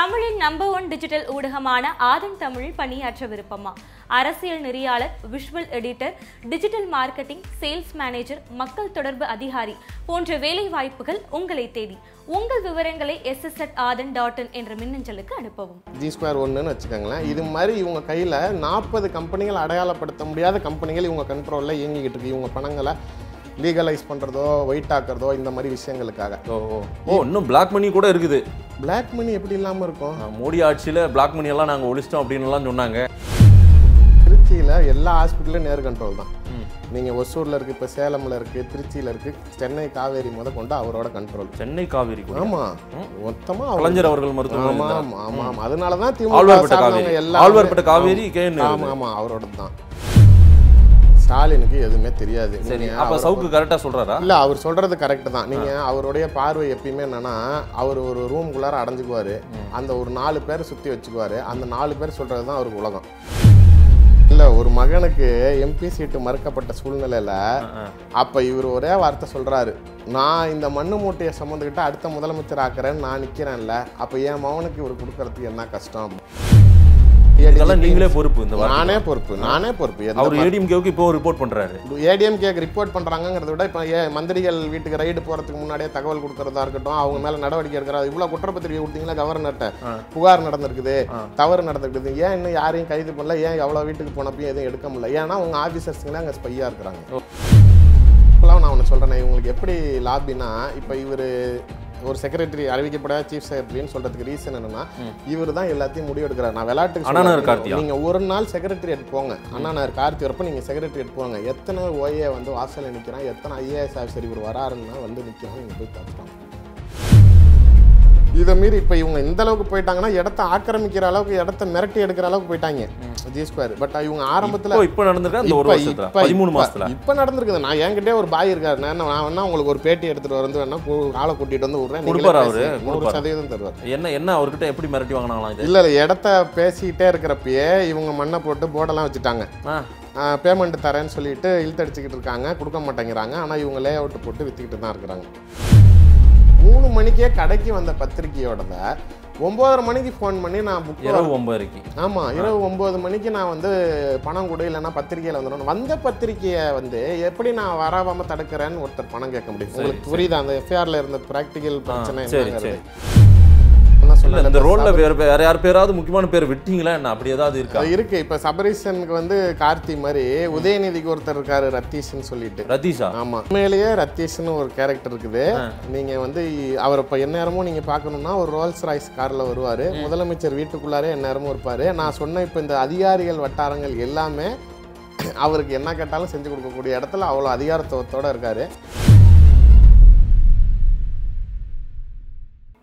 தமிழின் number one digital ஊடகமான ஆதன் தமிழில் பணியாற்ற விருப்பமா அரசியல் நெறியாளர் visual editor digital marketing sales manager மக்கள் தொடர்பு அதிகாரி போன்ற வேலை வாய்ப்புகள் உங்களை தேடி உங்கள் விவரங்களை எஸ்எஸ்எட் ஆதன் டாட் இன் என்ற மின்னஞ்சலுக்கு அனுப்பவும் ஜி ஸ்கொயர் ஒன்றுன்னு வச்சுக்கோங்களேன் இது மாதிரி இவங்க கையில் நாற்பது கம்பெனிகள் அடையாளப்படுத்த முடியாத கம்பெனிகள் இவங்க கண்ட்ரோலில் இயங்கிக்கிட்டு இருக்கு இவங்க பணங்களை லீகலைஸ் பண்ணுறதோ ஒயிட் ஆக்கிறதோ இந்த மாதிரி விஷயங்களுக்காக ஓ ஓ இன்னும் பிளாக் மணி கூட இருக்குது பிளாக் மணி எப்படி இல்லாமல் இருக்கும் மோடி ஆட்சியில் பிளாக் மணி எல்லாம் நாங்கள் ஒழிச்சிட்டோம் அப்படின்லாம் சொன்னாங்க திருச்சியில் எல்லா ஹாஸ்பிட்டலும் நேர் கண்ட்ரோல் தான் நீங்கள் ஒசூரில் இருக்குது இப்போ சேலமில் இருக்குது திருச்சியில் இருக்குது சென்னை காவேரி முத கொண்டு அவரோட கண்ட்ரோல் சென்னை காவேரி ஆமாம் மொத்தமாக கலைஞர் அவர்கள் மருத்துவம் ஆமாம் ஆமாம் அதனால தான் திமுக ஆழ்வார்பட்ட காவேரி காவேரி ஆமாம் ஆமாம் அவரோட தான் ஸ்டாலினுக்கு எதுவுமே தெரியாது அப்போ சவுக்கு கரெக்டாக சொல்கிறாரா இல்லை அவர் சொல்கிறது கரெக்டு தான் நீங்கள் அவருடைய பார்வை எப்பயுமே என்னென்னா அவர் ஒரு ரூம்குள்ளார அடைஞ்சிக்குவார் அந்த ஒரு நாலு பேர் சுற்றி வச்சுக்குவார் அந்த நாலு பேர் சொல்கிறது தான் அவருக்கு உலகம் இல்லை ஒரு மகனுக்கு எம்பி சீட்டு மறுக்கப்பட்ட சூழ்நிலையில் அப்போ இவர் ஒரே வார்த்தை சொல்கிறாரு நான் இந்த மண்ணு மூட்டையை சுமந்துக்கிட்டு அடுத்த முதலமைச்சர் ஆக்கிறேன்னு நான் நிற்கிறேன்ல அப்போ என் மகனுக்கு இவர் கொடுக்கறதுக்கு என்ன கஷ்டம் இதெல்லாம் நீங்களே பொறுப்பு இந்த நானே பொறுப்பு நானே பொறுப்பு அவர் ஏடிஎம்கேவுக்கு இப்போ ரிப்போர்ட் பண்ணுறாரு ஏடிஎம்கேக்கு ரிப்போர்ட் பண்ணுறாங்கிறத விட இப்போ ஏ மந்திரிகள் வீட்டுக்கு ரைடு போகிறதுக்கு முன்னாடியே தகவல் கொடுக்குறதா இருக்கட்டும் அவங்க மேலே நடவடிக்கை எடுக்கிறாரு இவ்வளோ குற்றப்பத்திரிகை கொடுத்தீங்களா கவர்னர்கிட்ட புகார் நடந்திருக்குது தவறு நடந்திருக்குது ஏன் இன்னும் யாரையும் கைது பண்ணல ஏன் எவ்வளோ வீட்டுக்கு போனப்பையும் எதுவும் எடுக்க முடியல ஏன்னா அவங்க ஆஃபீஸர்ஸுங்களே அங்கே ஸ்பையாக இருக்கிறாங்க இப்போலாம் நான் ஒன்று சொல்கிறேன் இவங்களுக்கு எப்படி லாபின்னா இப்போ இவர் ஒரு செக்ரட்டரி அறிவிக்கப்படாத சீஃப் செக்ரட்டரின்னு சொல்றதுக்கு ரீசன் என்னன்னா இவர் தான் எல்லாத்தையும் முடிவு எடுக்கிறார் நான் விளையாட்டுக்கு நீங்க ஒரு நாள் எடுத்து போங்க அண்ணாநகர் கார்த்தி வரப்ப நீங்க எடுத்து போங்க எத்தனை ஓஏ வந்து வாசல் நிற்கிறான் எத்தனை ஐஏஎஸ் ஆஃபீஸர் இவர் வராருன்னா வந்து நிற்கிறான் நீங்க போய் தப்பிட்டாங்க இதை மீறி இப்போ இவங்க இந்த அளவுக்கு போயிட்டாங்கன்னா இடத்த ஆக்கிரமிக்கிற அளவுக்கு இடத்த மிரட்டி எடுக்கிற அளவுக்கு போயிட்டாங்க ஜி ஸ்கொயர் பட் இவங்க ஆரம்பத்தில் இப்போ நடந்திருக்கு இப்போ நடந்திருக்குது நான் என்கிட்டே ஒரு பாய் இருக்காரு நான் வேணா உங்களுக்கு ஒரு பேட்டி எடுத்துட்டு வந்து வேணா ஆளை கூட்டிட்டு வந்து விடுறேன் கொடுப்பார் அவரு நூறு சதவீதம் தருவார் என்ன என்ன அவர்கிட்ட எப்படி மிரட்டி வாங்கினாங்களா இல்லை இல்லை இடத்த பேசிக்கிட்டே இருக்கிறப்பயே இவங்க மண்ணை போட்டு போர்டெல்லாம் வச்சுட்டாங்க பேமெண்ட் தரேன்னு சொல்லிட்டு இழுத்தடிச்சுக்கிட்டு இருக்காங்க கொடுக்க மாட்டேங்கிறாங்க ஆனால் இவங்க லே அவுட் போட்டு வித்துக்கிட்டு தான் இருக்கிறாங்க மூணு மணிக்கே கடைக்கு வந்த பத்திரிகையோட ஒம்போதரை மணிக்கு ஃபோன் பண்ணி நான் புக் இரவு ஒன்பதுக்கு ஆமாம் இரவு ஒம்பது மணிக்கு நான் வந்து பணம் கொடு இல்லைன்னா பத்திரிகையில் வந்துடும் வந்த பத்திரிகையை வந்து எப்படி நான் வராமல் தடுக்கிறேன்னு ஒருத்தர் பணம் கேட்க முடியும் உங்களுக்கு புரியுது அந்த எஃப்ஐஆரில் இருந்த ப்ராக்டிக்கல் பிரச்சனை சொல்ல இந்த ரோலில் வேறு வேறு யார் பேராவது முக்கியமான பேர் விட்டீங்களா என்ன அப்படி ஏதாவது இருக்கா இருக்கு இப்போ சபரீசனுக்கு வந்து கார்த்தி மாதிரி உதயநிதிக்கு ஒருத்தர் இருக்காரு ரத்தீஷ்னு சொல்லிட்டு ரத்தீஷா ஆமாம் உண்மையிலேயே ரத்தீஷ்னு ஒரு கேரக்டர் இருக்குது நீங்கள் வந்து அவர் இப்போ எந்நேரமும் நீங்கள் பார்க்கணும்னா ஒரு ரோல்ஸ் ராய்ஸ் காரில் வருவார் முதலமைச்சர் வீட்டுக்குள்ளாரே எந்நேரமும் இருப்பார் நான் சொன்ன இப்போ இந்த அதிகாரிகள் வட்டாரங்கள் எல்லாமே அவருக்கு என்ன கேட்டாலும் செஞ்சு கொடுக்கக்கூடிய இடத்துல அவ்வளோ அதிகாரத்துவத்தோடு இருக்கார்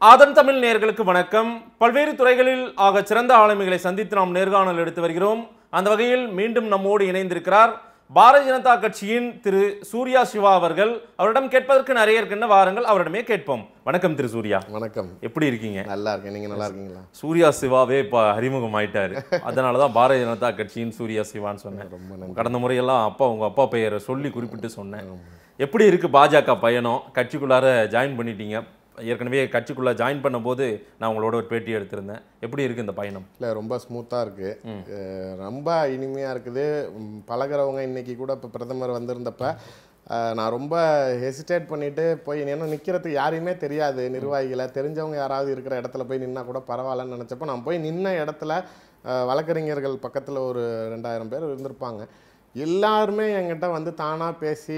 ஆதன் தமிழ் நேர்களுக்கு வணக்கம் பல்வேறு துறைகளில் ஆக சிறந்த ஆளுமைகளை சந்தித்து நாம் நேர்காணல் எடுத்து வருகிறோம் அந்த வகையில் மீண்டும் நம்மோடு இணைந்திருக்கிறார் பாரதிய ஜனதா கட்சியின் திரு சூர்யா சிவா அவர்கள் அவரிடம் கேட்பதற்கு நிறைய இருக்கின்ற வாரங்கள் அவரிடமே கேட்போம் வணக்கம் திரு சூர்யா வணக்கம் எப்படி இருக்கீங்க நல்லா இருக்கேன் நீங்க நல்லா இருக்கீங்களா சூர்யா சிவாவே இப்ப அறிமுகம் ஆயிட்டாரு அதனாலதான் பாரதிய ஜனதா கட்சியின் சூர்யா சிவான்னு சொன்னேன் கடந்த முறையெல்லாம் அப்பா உங்க அப்பா பெயரை சொல்லி குறிப்பிட்டு சொன்னேன் எப்படி இருக்கு பாஜக பயணம் கட்சிக்குள்ளார ஜாயின் பண்ணிட்டீங்க ஏற்கனவே கட்சிக்குள்ளே ஜாயின் பண்ணும்போது நான் உங்களோட ஒரு பேட்டி எடுத்திருந்தேன் எப்படி இருக்குது இந்த பயணம் இல்லை ரொம்ப ஸ்மூத்தாக இருக்குது ரொம்ப இனிமையாக இருக்குது பழகிறவங்க இன்றைக்கி கூட இப்போ பிரதமர் வந்திருந்தப்ப நான் ரொம்ப ஹெசிடேட் பண்ணிவிட்டு போய் ஏன்னா நிற்கிறதுக்கு யாரையுமே தெரியாது நிர்வாகிகளை தெரிஞ்சவங்க யாராவது இருக்கிற இடத்துல போய் நின்னா கூட பரவாயில்லன்னு நினச்சப்போ நான் போய் நின்ன இடத்துல வழக்கறிஞர்கள் பக்கத்தில் ஒரு ரெண்டாயிரம் பேர் இருந்திருப்பாங்க எல்லாருமே என்கிட்ட வந்து தானாக பேசி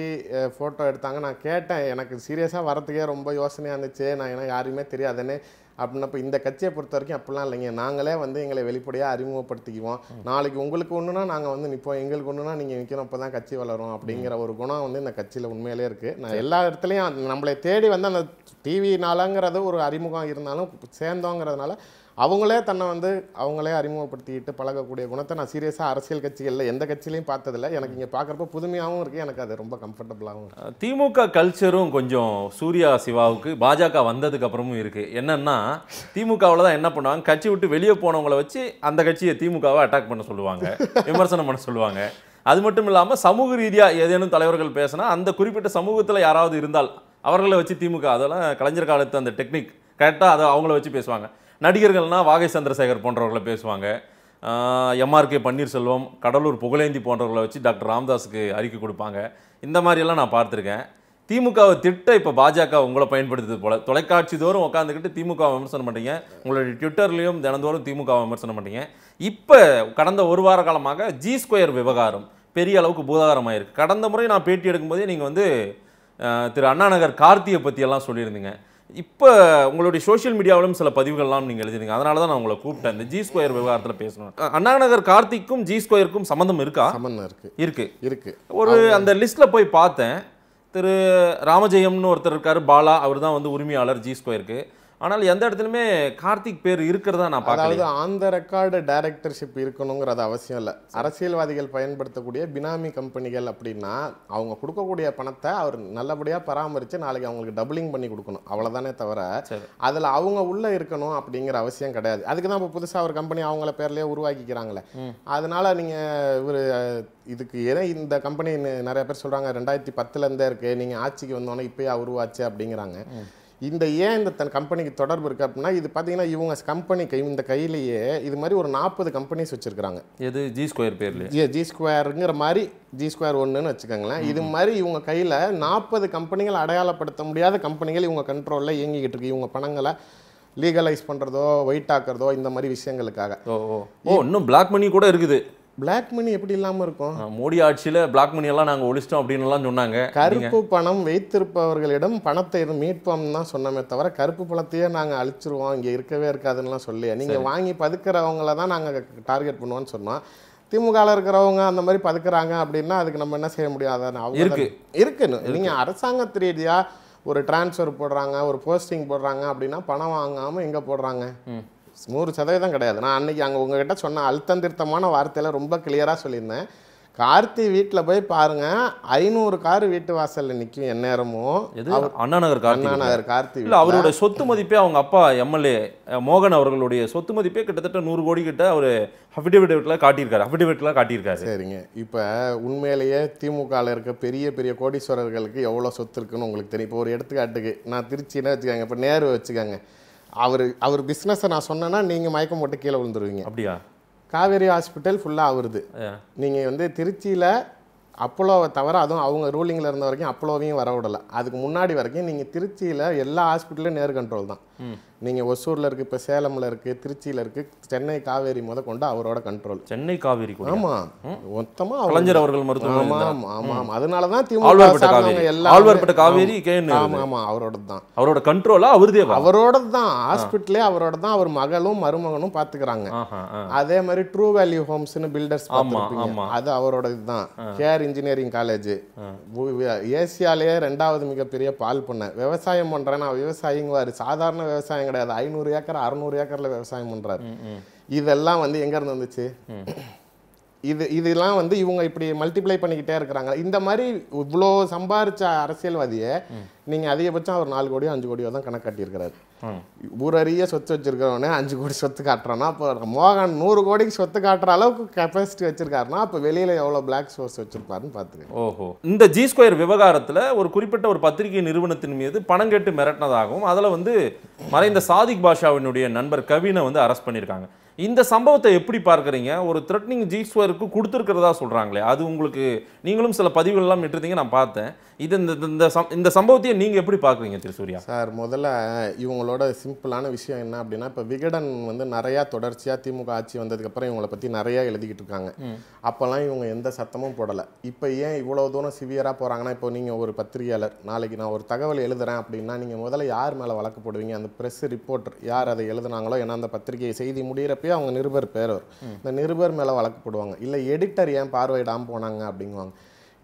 ஃபோட்டோ எடுத்தாங்க நான் கேட்டேன் எனக்கு சீரியஸாக வரத்துக்கே ரொம்ப யோசனையாக இருந்துச்சு நான் ஏன்னா யாரையுமே தெரியாதுன்னு அப்படின்னப்போ இந்த கட்சியை பொறுத்த வரைக்கும் அப்படிலாம் இல்லைங்க நாங்களே வந்து எங்களை வெளிப்படையாக அறிமுகப்படுத்திக்குவோம் நாளைக்கு உங்களுக்கு ஒன்றுனா நாங்கள் வந்து நிற்போம் எங்களுக்கு ஒன்றுனா நீங்கள் நிற்கணும் அப்போ தான் கட்சி வளரும் அப்படிங்கிற ஒரு குணம் வந்து இந்த கட்சியில் உண்மையிலே இருக்குது நான் எல்லா இடத்துலையும் நம்மளை தேடி வந்து அந்த டிவி நாளாங்கிறது ஒரு அறிமுகம் இருந்தாலும் சேர்ந்தோங்கிறதுனால அவங்களே தன்னை வந்து அவங்களே அறிமுகப்படுத்திக்கிட்டு பழகக்கூடிய குணத்தை நான் சீரியஸாக அரசியல் கட்சிகளில் எந்த கட்சியிலையும் பார்த்ததில்ல எனக்கு இங்கே பார்க்குறப்ப புதுமையாகவும் இருக்குது எனக்கு அது ரொம்ப கம்ஃபர்டபுளாகவும் திமுக கல்ச்சரும் கொஞ்சம் சூர்யா சிவாவுக்கு பாஜக வந்ததுக்கப்புறமும் இருக்குது என்னென்னா திமுகவில் தான் என்ன பண்ணுவாங்க கட்சி விட்டு வெளியே போனவங்களை வச்சு அந்த கட்சியை திமுகவை அட்டாக் பண்ண சொல்லுவாங்க விமர்சனம் பண்ண சொல்லுவாங்க அது மட்டும் இல்லாமல் சமூக ரீதியாக ஏதேனும் தலைவர்கள் பேசினா அந்த குறிப்பிட்ட சமூகத்தில் யாராவது இருந்தால் அவர்களை வச்சு திமுக அதெல்லாம் கலைஞர் காலத்து அந்த டெக்னிக் கரெக்டாக அதை அவங்கள வச்சு பேசுவாங்க நடிகர்கள்னால் வாகை சந்திரசேகர் போன்றவர்களை பேசுவாங்க எம்ஆர்கே பன்னீர்செல்வம் கடலூர் புகழேந்தி போன்றவர்களை வச்சு டாக்டர் ராம்தாஸுக்கு அறிக்கை கொடுப்பாங்க இந்த மாதிரியெல்லாம் நான் பார்த்துருக்கேன் திமுகவை திட்ட இப்போ பாஜக உங்களை பயன்படுத்துது போல தொலைக்காட்சி தோறும் உட்காந்துக்கிட்டு திமுக விமர்சனம் பண்ணுறீங்க உங்களுடைய ட்விட்டர்லேயும் தினந்தோறும் திமுக விமர்சனம் பண்ணுறீங்க இப்போ கடந்த ஒரு வார காலமாக ஜி ஸ்கொயர் விவகாரம் பெரிய அளவுக்கு பூதாகரமாயிருக்கு கடந்த முறை நான் பேட்டி எடுக்கும்போதே நீங்கள் வந்து திரு அண்ணாநகர் கார்த்தியை பற்றியெல்லாம் சொல்லியிருந்தீங்க இப்போ உங்களுடைய சோஷியல் மீடியாவிலும் சில பதிவுகள்லாம் நீங்கள் எழுதிருங்க அதனால தான் நான் உங்களை கூப்பிட்டேன் இந்த ஜி ஸ்கொயர் விவகாரத்தில் பேசணும் அண்ணா நகர் கார்த்திக்கும் ஜி ஸ்கொயருக்கும் சம்மந்தம் இருக்கா சம்மந்தம் இருக்கு இருக்கு இருக்கு ஒரு அந்த லிஸ்ட்டில் போய் பார்த்தேன் திரு ராமஜெயம்னு ஒருத்தர் இருக்கார் பாலா அவர் தான் வந்து உரிமையாளர் ஜி ஸ்கொயருக்கு ஆனால் எந்த இடத்துலையுமே கார்த்திக் பேர் இருக்கிறதா நான் அதாவது அந்த ரெக்கார்டு டைரக்டர்ஷிப் இருக்கணுங்கிறது அவசியம் இல்லை அரசியல்வாதிகள் பயன்படுத்தக்கூடிய பினாமி கம்பெனிகள் அப்படின்னா அவங்க கொடுக்கக்கூடிய பணத்தை அவர் நல்லபடியாக பராமரித்து நாளைக்கு அவங்களுக்கு டபுளிங் பண்ணி கொடுக்கணும் அவ்வளோதானே தவிர அதில் அவங்க உள்ளே இருக்கணும் அப்படிங்கிற அவசியம் கிடையாது அதுக்கு தான் இப்போ புதுசாக ஒரு கம்பெனி அவங்கள பேர்லேயே உருவாக்கிக்கிறாங்களே அதனால் நீங்கள் இவர் இதுக்கு ஏன் இந்த கம்பெனி நிறைய பேர் சொல்கிறாங்க ரெண்டாயிரத்தி பத்துலேருந்தே இருக்குது நீங்கள் ஆட்சிக்கு வந்தோன்னே இப்போயே உருவாச்சு அப்படிங்கிறாங்க இந்த ஏன் இந்த தன் கம்பெனிக்கு தொடர்பு இருக்குது அப்படின்னா இது பார்த்தீங்கன்னா இவங்க கம்பெனி கை இந்த கையிலேயே இது மாதிரி ஒரு நாற்பது கம்பெனிஸ் வச்சுருக்காங்க எது ஜி ஸ்கொயர் பேர்ல ஜி ஸ்கொயருங்கிற மாதிரி ஜி ஸ்கொயர் ஒன்றுன்னு வச்சுக்கோங்களேன் இது மாதிரி இவங்க கையில் நாற்பது கம்பெனிகள் அடையாளப்படுத்த முடியாத கம்பெனிகள் இவங்க கண்ட்ரோலில் இயங்கிக்கிட்டு இருக்கு இவங்க பணங்களை லீகலைஸ் பண்ணுறதோ ஒயிட் ஆக்குறதோ இந்த மாதிரி விஷயங்களுக்காக ஓ ஓ இன்னும் பிளாக் மணி கூட இருக்குது பிளாக் மணி எப்படி இல்லாமல் இருக்கும் மோடி ஆட்சியில் பிளாக் மணி எல்லாம் நாங்கள் ஒழிச்சிட்டோம் அப்படின்னுலாம் சொன்னாங்க கருப்பு பணம் வைத்திருப்பவர்களிடம் பணத்தை மீட்போம் தான் சொன்னமே தவிர கருப்பு பணத்தையே நாங்கள் அழிச்சிருவோம் இங்கே இருக்கவே இருக்காதுன்னுலாம் சொல்லி நீங்கள் வாங்கி பதுக்கிறவங்கள தான் நாங்கள் டார்கெட் பண்ணுவோம்னு சொன்னோம் திமுக இருக்கிறவங்க அந்த மாதிரி பதுக்கிறாங்க அப்படின்னா அதுக்கு நம்ம என்ன செய்ய முடியாது இருக்கு இருக்குன்னு நீங்கள் அரசாங்கத்து ரீதியாக ஒரு டிரான்ஸ்ஃபர் போடுறாங்க ஒரு போஸ்டிங் போடுறாங்க அப்படின்னா பணம் வாங்காமல் எங்கே போடுறாங்க நூறு சதவீதம் கிடையாது நான் அன்றைக்கி அங்கே உங்ககிட்ட சொன்ன அழுத்தம் திருத்தமான வார்த்தையில் ரொம்ப கிளியராக சொல்லியிருந்தேன் கார்த்தி வீட்டில் போய் பாருங்கள் ஐநூறு கார் வீட்டு வாசலில் நிற்கும் எந்நேரமும் அண்ணா நகர் அண்ணாநகர் கார்த்தி இல்லை அவருடைய சொத்து மதிப்பே அவங்க அப்பா எம்எல்ஏ மோகன் அவர்களுடைய சொத்து மதிப்பே கிட்டத்தட்ட நூறு கோடி கிட்ட அவர் அஃபிடேவிட்டில் காட்டியிருக்காரு அஃபிடேவிட்டில் காட்டியிருக்காரு சரிங்க இப்போ உண்மையிலேயே திமுகவில் இருக்க பெரிய பெரிய கோடீஸ்வரர்களுக்கு எவ்வளோ சொத்து இருக்குன்னு உங்களுக்கு தெரியும் இப்போ ஒரு எடுத்துக்காட்டுக்கு நான் திருச்சின்னா வச்சுக்கோங்க இப்போ நேரு வச்சுக்கோங்க அவர் அவர் பிஸ்னஸை நான் சொன்னேன்னா நீங்கள் மயக்கம் போட்டு கீழே விழுந்துருவீங்க அப்படியா காவேரி ஹாஸ்பிட்டல் ஃபுல்லாக அவருது நீங்கள் வந்து திருச்சியில் அப்போலோவை தவிர அதுவும் அவங்க ரூலிங்கில் இருந்த வரைக்கும் அப்போலோவையும் வர விடலை அதுக்கு முன்னாடி வரைக்கும் நீங்கள் திருச்சியில் எல்லா ஹாஸ்பிட்டலையும் நேர் கண்ட்ரோல் தான் நீங்க ஒசூர்ல இருக்கு இப்ப சேலம்ல இருக்கு திருச்சியில இருக்கு சென்னை காவேரி முத கொண்டு அவரோட கண்ட்ரோல் சென்னை காவேரி ஆமாம் மொத்தமாக கலைஞர் அவர்கள் மருத்துவம் ஆமாம் திமுக காவேரி அவரோட தான் அவரோட கண்ட்ரோலா அவருதே அவரோட தான் ஹாஸ்பிட்டலே அவரோட தான் அவர் மகளும் மருமகனும் பாத்துக்கிறாங்க அதே மாதிரி ட்ரூ வேல்யூ ஹோம்ஸ்னு பில்டர்ஸ் அது அவரோட இதுதான் கேர் இன்ஜினியரிங் காலேஜ் ஏசியாலேயே ரெண்டாவது மிகப்பெரிய பால் பண்ண விவசாயம் பண்றேன்னா விவசாயிங்க சாதாரண விவசாயம் கிடையாது ஐநூறு ஏக்கர் அறுநூறு ஏக்கரில் விவசாயம் பண்ணுறாரு இதெல்லாம் வந்து எங்கேருந்து வந்துச்சு இது இதெல்லாம் வந்து இவங்க இப்படி மல்டிப்ளை பண்ணிக்கிட்டே இருக்கிறாங்க இந்த மாதிரி இவ்வளோ சம்பாரிச்ச அரசியல்வாதியை நீங்கள் அதிகபட்சம் அவர் நாலு கோடியோ அஞ்சு கோடியோ தான் கணக்கு கட்டியிருக்கிறாரு ஊரறிய சொத்து வச்சிருக்கிறவனே அஞ்சு கோடி சொத்து காட்டுறான்னா அப்போ மோகன் நூறு கோடிக்கு சொத்து காட்டுற அளவுக்கு கெப்பாசிட்டி வச்சிருக்காருன்னா அப்போ வெளியில் எவ்வளோ பிளாக் சோர்ஸ் வச்சிருப்பாருன்னு பார்த்துக்கோங்க ஓஹோ இந்த ஜி ஸ்கொயர் விவகாரத்தில் ஒரு குறிப்பிட்ட ஒரு பத்திரிகை நிறுவனத்தின் மீது பணம் கேட்டு மிரட்டினதாகவும் அதில் வந்து மறைந்த சாதிக் பாஷாவினுடைய நண்பர் கவினை வந்து அரெஸ்ட் பண்ணியிருக்காங்க இந்த சம்பவத்தை எப்படி பார்க்குறீங்க ஒரு த்ரெட்னிங் ஜீஸ்வருக்கு கொடுத்துருக்கிறதா சொல்கிறாங்களே அது உங்களுக்கு நீங்களும் சில பதிவுகள்லாம் விட்டுருந்தீங்க நான் பார்த்தேன் இது இந்த இந்த சம் இந்த சம்பவத்தையும் நீங்கள் எப்படி பார்க்குறீங்க திரு சூர்யா சார் முதல்ல இவங்களோட சிம்பிளான விஷயம் என்ன அப்படின்னா இப்போ விகடன் வந்து நிறையா தொடர்ச்சியாக திமுக ஆட்சி வந்ததுக்கப்புறம் இவங்களை பற்றி நிறையா எழுதிக்கிட்டு இருக்காங்க அப்போல்லாம் இவங்க எந்த சத்தமும் போடலை இப்போ ஏன் இவ்வளோ தூரம் சிவியராக போகிறாங்கன்னா இப்போ நீங்கள் ஒரு பத்திரிகையாளர் நாளைக்கு நான் ஒரு தகவல் எழுதுகிறேன் அப்படின்னா நீங்கள் முதல்ல யார் மேலே வழக்கு போடுவீங்க அந்த ப்ரெஸ் ரிப்போர்ட்டர் யார் அதை எழுதுனாங்களோ ஏன்னா அந்த பத்திரிகையை செய்தி முடிகிறப்ப போய் அவங்க நிருபர் பேர் வரும் இந்த நிருபர் மேலே வழக்கு போடுவாங்க இல்லை எடிட்டர் ஏன் பார்வையிடாமல் போனாங்க அப்படிங்குவாங்க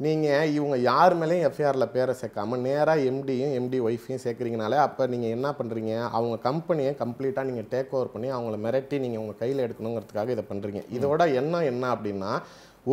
நீங்கள் இவங்க யார் மேலேயும் எஃப்ஐஆரில் பேரை சேர்க்காமல் நேராக எம்டியும் எம்டி ஒய்ஃபையும் சேர்க்குறீங்கனாலே அப்போ நீங்கள் என்ன பண்ணுறீங்க அவங்க கம்பெனியை கம்ப்ளீட்டாக நீங்கள் டேக் ஓவர் பண்ணி அவங்கள மிரட்டி நீங்கள் உங்கள் கையில் எடுக்கணுங்கிறதுக்காக இதை பண்ணுறீங்க இதோட என்ன என்ன அப்படின்னா